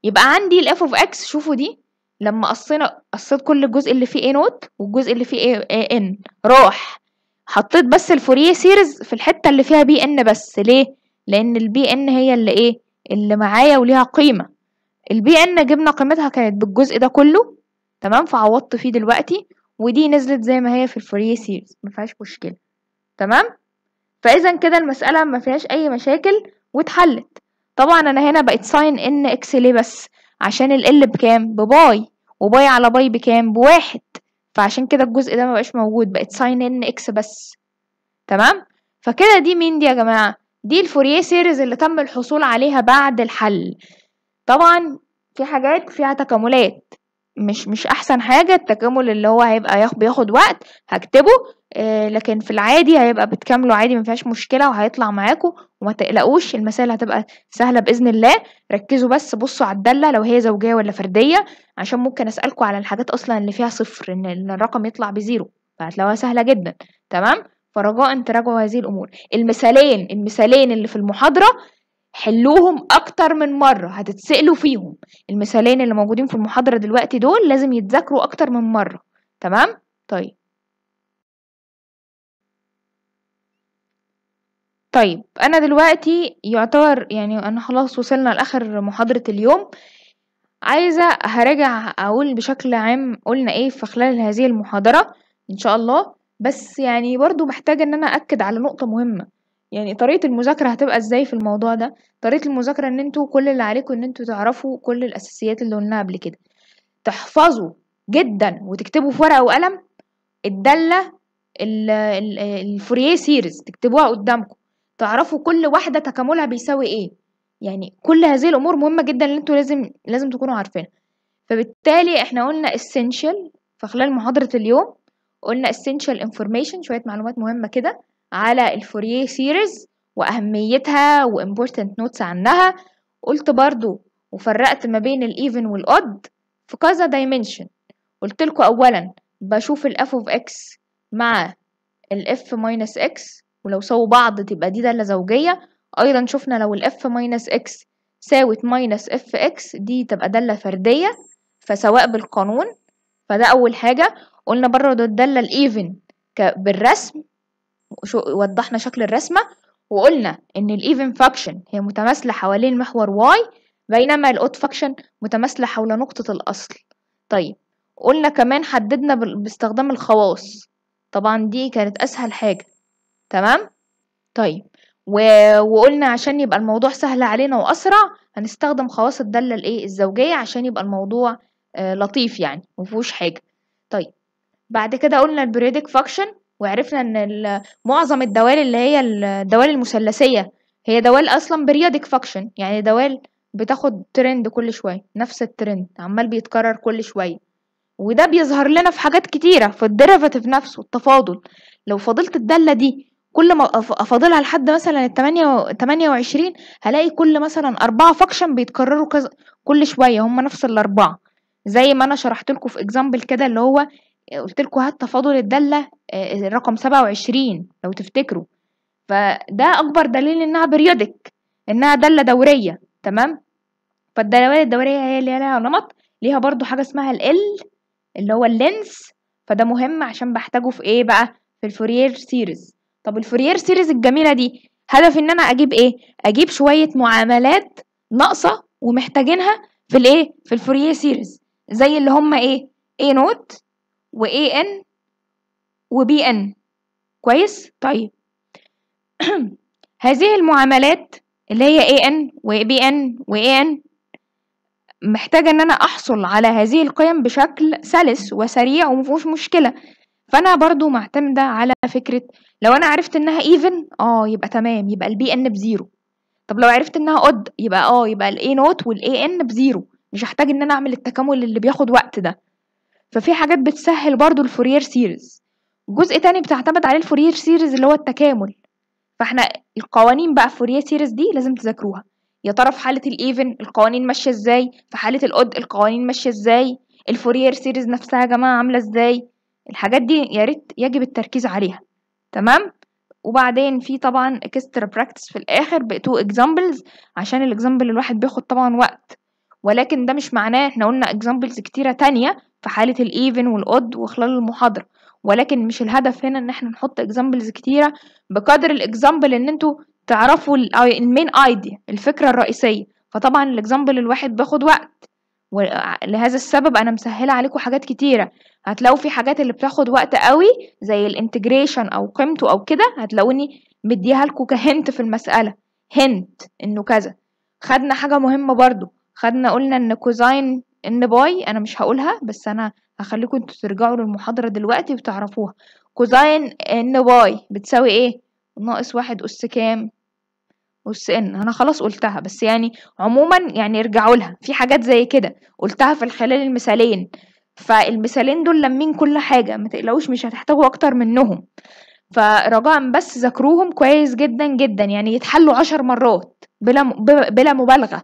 يبقى عندي الاف اوف اكس شوفوا دي لما قصينا قصيت كل الجزء اللي فيه ايه نوت والجزء اللي فيه ايه ان راح حطيت بس الفوريه سيريز في الحته اللي فيها بي ان بس ليه لان البي ان هي اللي ايه اللي معايا وليها قيمه البي ان جبنا قيمتها كانت بالجزء ده كله تمام فعوضت فيه دلوقتي ودي نزلت زي ما هي في الفري إيه سيريز مفيهاش مشكلة تمام فاذا كده المسألة ما فيهاش اي مشاكل واتحلت طبعا انا هنا بقت ساين ان اكس ليه بس عشان ال بكام بباي وباي على باي بكام بواحد فعشان كده الجزء ده ما بقاش موجود بقت ساين ان اكس بس تمام فكده دي مين دي يا جماعة دي الفوريه سيريز اللي تم الحصول عليها بعد الحل طبعا في حاجات فيها تكاملات مش مش احسن حاجه التكامل اللي هو هيبقى بياخد وقت هكتبه آه، لكن في العادي هيبقى بتكملوا عادي ما فيهاش مشكله وهيطلع معاكم وما تقلقوش المسائل هتبقى سهله باذن الله ركزوا بس بصوا على الداله لو هي زوجيه ولا فرديه عشان ممكن اسالكم على الحاجات اصلا اللي فيها صفر ان الرقم يطلع بزيرو فهتلاقوها سهله جدا تمام فرجاء تراجعوا هذه الامور المثالين المثالين اللي في المحاضره حلوهم اكتر من مره هتتسالوا فيهم المثالين اللي موجودين في المحاضره دلوقتي دول لازم يتذاكروا اكتر من مره تمام طيب طيب انا دلوقتي يعتبر يعني انا خلاص وصلنا لاخر محاضره اليوم عايزه هرجع اقول بشكل عام قلنا ايه في خلال هذه المحاضره ان شاء الله بس يعني برضو محتاجه ان انا اكد على نقطه مهمه يعني طريقة المذاكرة هتبقى ازاي في الموضوع ده طريقة المذاكرة ان انتوا كل اللي عليكم ان انتوا تعرفوا كل الاساسيات اللي قلناها قبل كده تحفظوا جدا وتكتبوا في ورقة وقلم الدالة الفوريه سيريز تكتبوها قدامكم تعرفوا كل واحدة تكاملها بيساوي ايه يعني كل هذه الامور مهمة جدا اللي انتوا لازم لازم تكونوا عارفينها فبالتالي احنا قلنا essential فخلال محاضرة اليوم قلنا essential information شوية معلومات مهمة كده على الفوريه سيريز وأهميتها وإمبورتنت نوتس عنها قلت برضو وفرقت ما بين الإيفن والأود في كذا دايمنشن قلت لكم أولا بشوف الاف اوف اكس مع الاف ماينس اكس ولو سووا بعض تبقى دي دالة زوجية أيضا شفنا لو الاف ماينس اكس ساوت ماينس اف اكس دي تبقى دالة فردية فسواء بالقانون فده أول حاجة قلنا برضو الدالة الإيفن بالرسم وضحنا شكل الرسمة وقلنا إن الـ even function هي متماثلة حوالين محور y بينما الـ odd function متماثلة حول نقطة الأصل طيب قلنا كمان حددنا باستخدام الخواص طبعا دي كانت أسهل حاجة تمام طيب و... وقلنا عشان يبقى الموضوع سهل علينا وأسرع هنستخدم خواص الدالة الإيه الزوجية عشان يبقى الموضوع آه لطيف يعني مفيهوش حاجة طيب بعد كده قلنا البريدك فاكشن وعرفنا ان معظم الدوال اللي هي الدوال المثلثيه هي دوال اصلا بريادك فاكشن يعني دوال بتاخد ترند كل شويه نفس الترند عمال بيتكرر كل شويه وده بيظهر لنا في حاجات كتيره في الديريفاتيف نفسه التفاضل لو فضلت الداله دي كل ما افاضلها لحد مثلا ال 28 هلاقي كل مثلا اربعه فاكشن بيتكرروا كذا كل شويه هم نفس الاربعه زي ما انا شرحت لكم في اكزامبل كده اللي هو قلت لكم هات تفاضل الدالة آه، رقم سبعة وعشرين لو تفتكروا فده أكبر دليل إنها بريودك إنها دالة دورية تمام فالدلوات الدورية هي اللي لها نمط ليها برضو حاجة اسمها ال اللي هو اللينس فده مهم عشان بحتاجه في ايه بقى في الفورير سيريز طب الفورير سيريز الجميلة دي هدف ان انا اجيب ايه اجيب شوية معاملات ناقصة ومحتاجينها في الايه في الفورير سيريز زي اللي هم ايه ايه نوت و N و N كويس طيب (clears throat) هذه المعاملات اللي هي N و N و N محتاجة ان انا احصل على هذه القيم بشكل سلس وسريع ومفيهوش مشكلة فانا برضو معتمدة على فكرة لو انا عرفت انها even اه يبقى تمام يبقى البي ان بزيرو طب لو عرفت انها odd يبقى اه يبقى الاي نوت a ان بزيرو مش هحتاج ان انا اعمل التكامل اللي بياخد وقت ده ففي حاجات بتسهل برضو الفورير سيريز جزء تاني بتعتمد عليه الفورير سيريز اللي هو التكامل فاحنا القوانين بقى الفورير سيريز دي لازم تذاكروها يا ترى في حاله الايفن القوانين ماشيه ازاي في حاله الاود القوانين ماشيه ازاي الفورير سيريز نفسها يا جماعه عامله ازاي الحاجات دي يا ريت يجب التركيز عليها تمام وبعدين في طبعا اكسترا براكتس في الاخر بتو اكزامبلز عشان الاكزامبل الواحد بياخد طبعا وقت ولكن ده مش معناه احنا قلنا اكزامبلز كتيره تانية في حالة الإيفن والأود وخلال المحاضرة ولكن مش الهدف هنا ان احنا نحط اكزامبلز كتيرة بقدر الاكزامبل ان انتوا تعرفوا المين ايديا الفكرة الرئيسية فطبعا الاكزامبل الواحد باخد وقت ولهذا السبب انا مسهله عليكم حاجات كتيره هتلاقوا في حاجات اللي بتاخد وقت قوي زي الانتجريشن او قيمته او كده هتلاقوني مديها لكم كهنت في المساله هنت انه كذا خدنا حاجه مهمه برضو خدنا قلنا ان كوزين ان باي انا مش هقولها بس انا هخليكم انتوا ترجعوا للمحاضرة دلوقتي وتعرفوها كوزاين ان باي بتساوي ايه ناقص واحد اس كام اس ان انا خلاص قلتها بس يعني عموما يعني ارجعوا لها في حاجات زي كده قلتها في الخلال المثالين فالمثالين دول لمين كل حاجة ما تقلقوش مش هتحتاجوا اكتر منهم فرجاء بس ذاكروهم كويس جدا جدا يعني يتحلوا عشر مرات بلا بلا مبالغة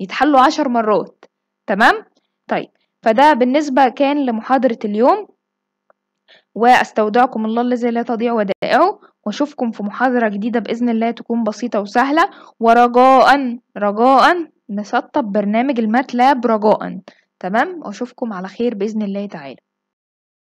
يتحلوا عشر مرات تمام طيب فده بالنسبة كان لمحاضرة اليوم واستودعكم الله الذي لا تضيع ودائعه واشوفكم في محاضرة جديدة بإذن الله تكون بسيطة وسهلة ورجاء رجاء نسطب برنامج الماتلاب رجاء تمام واشوفكم على خير بإذن الله تعالى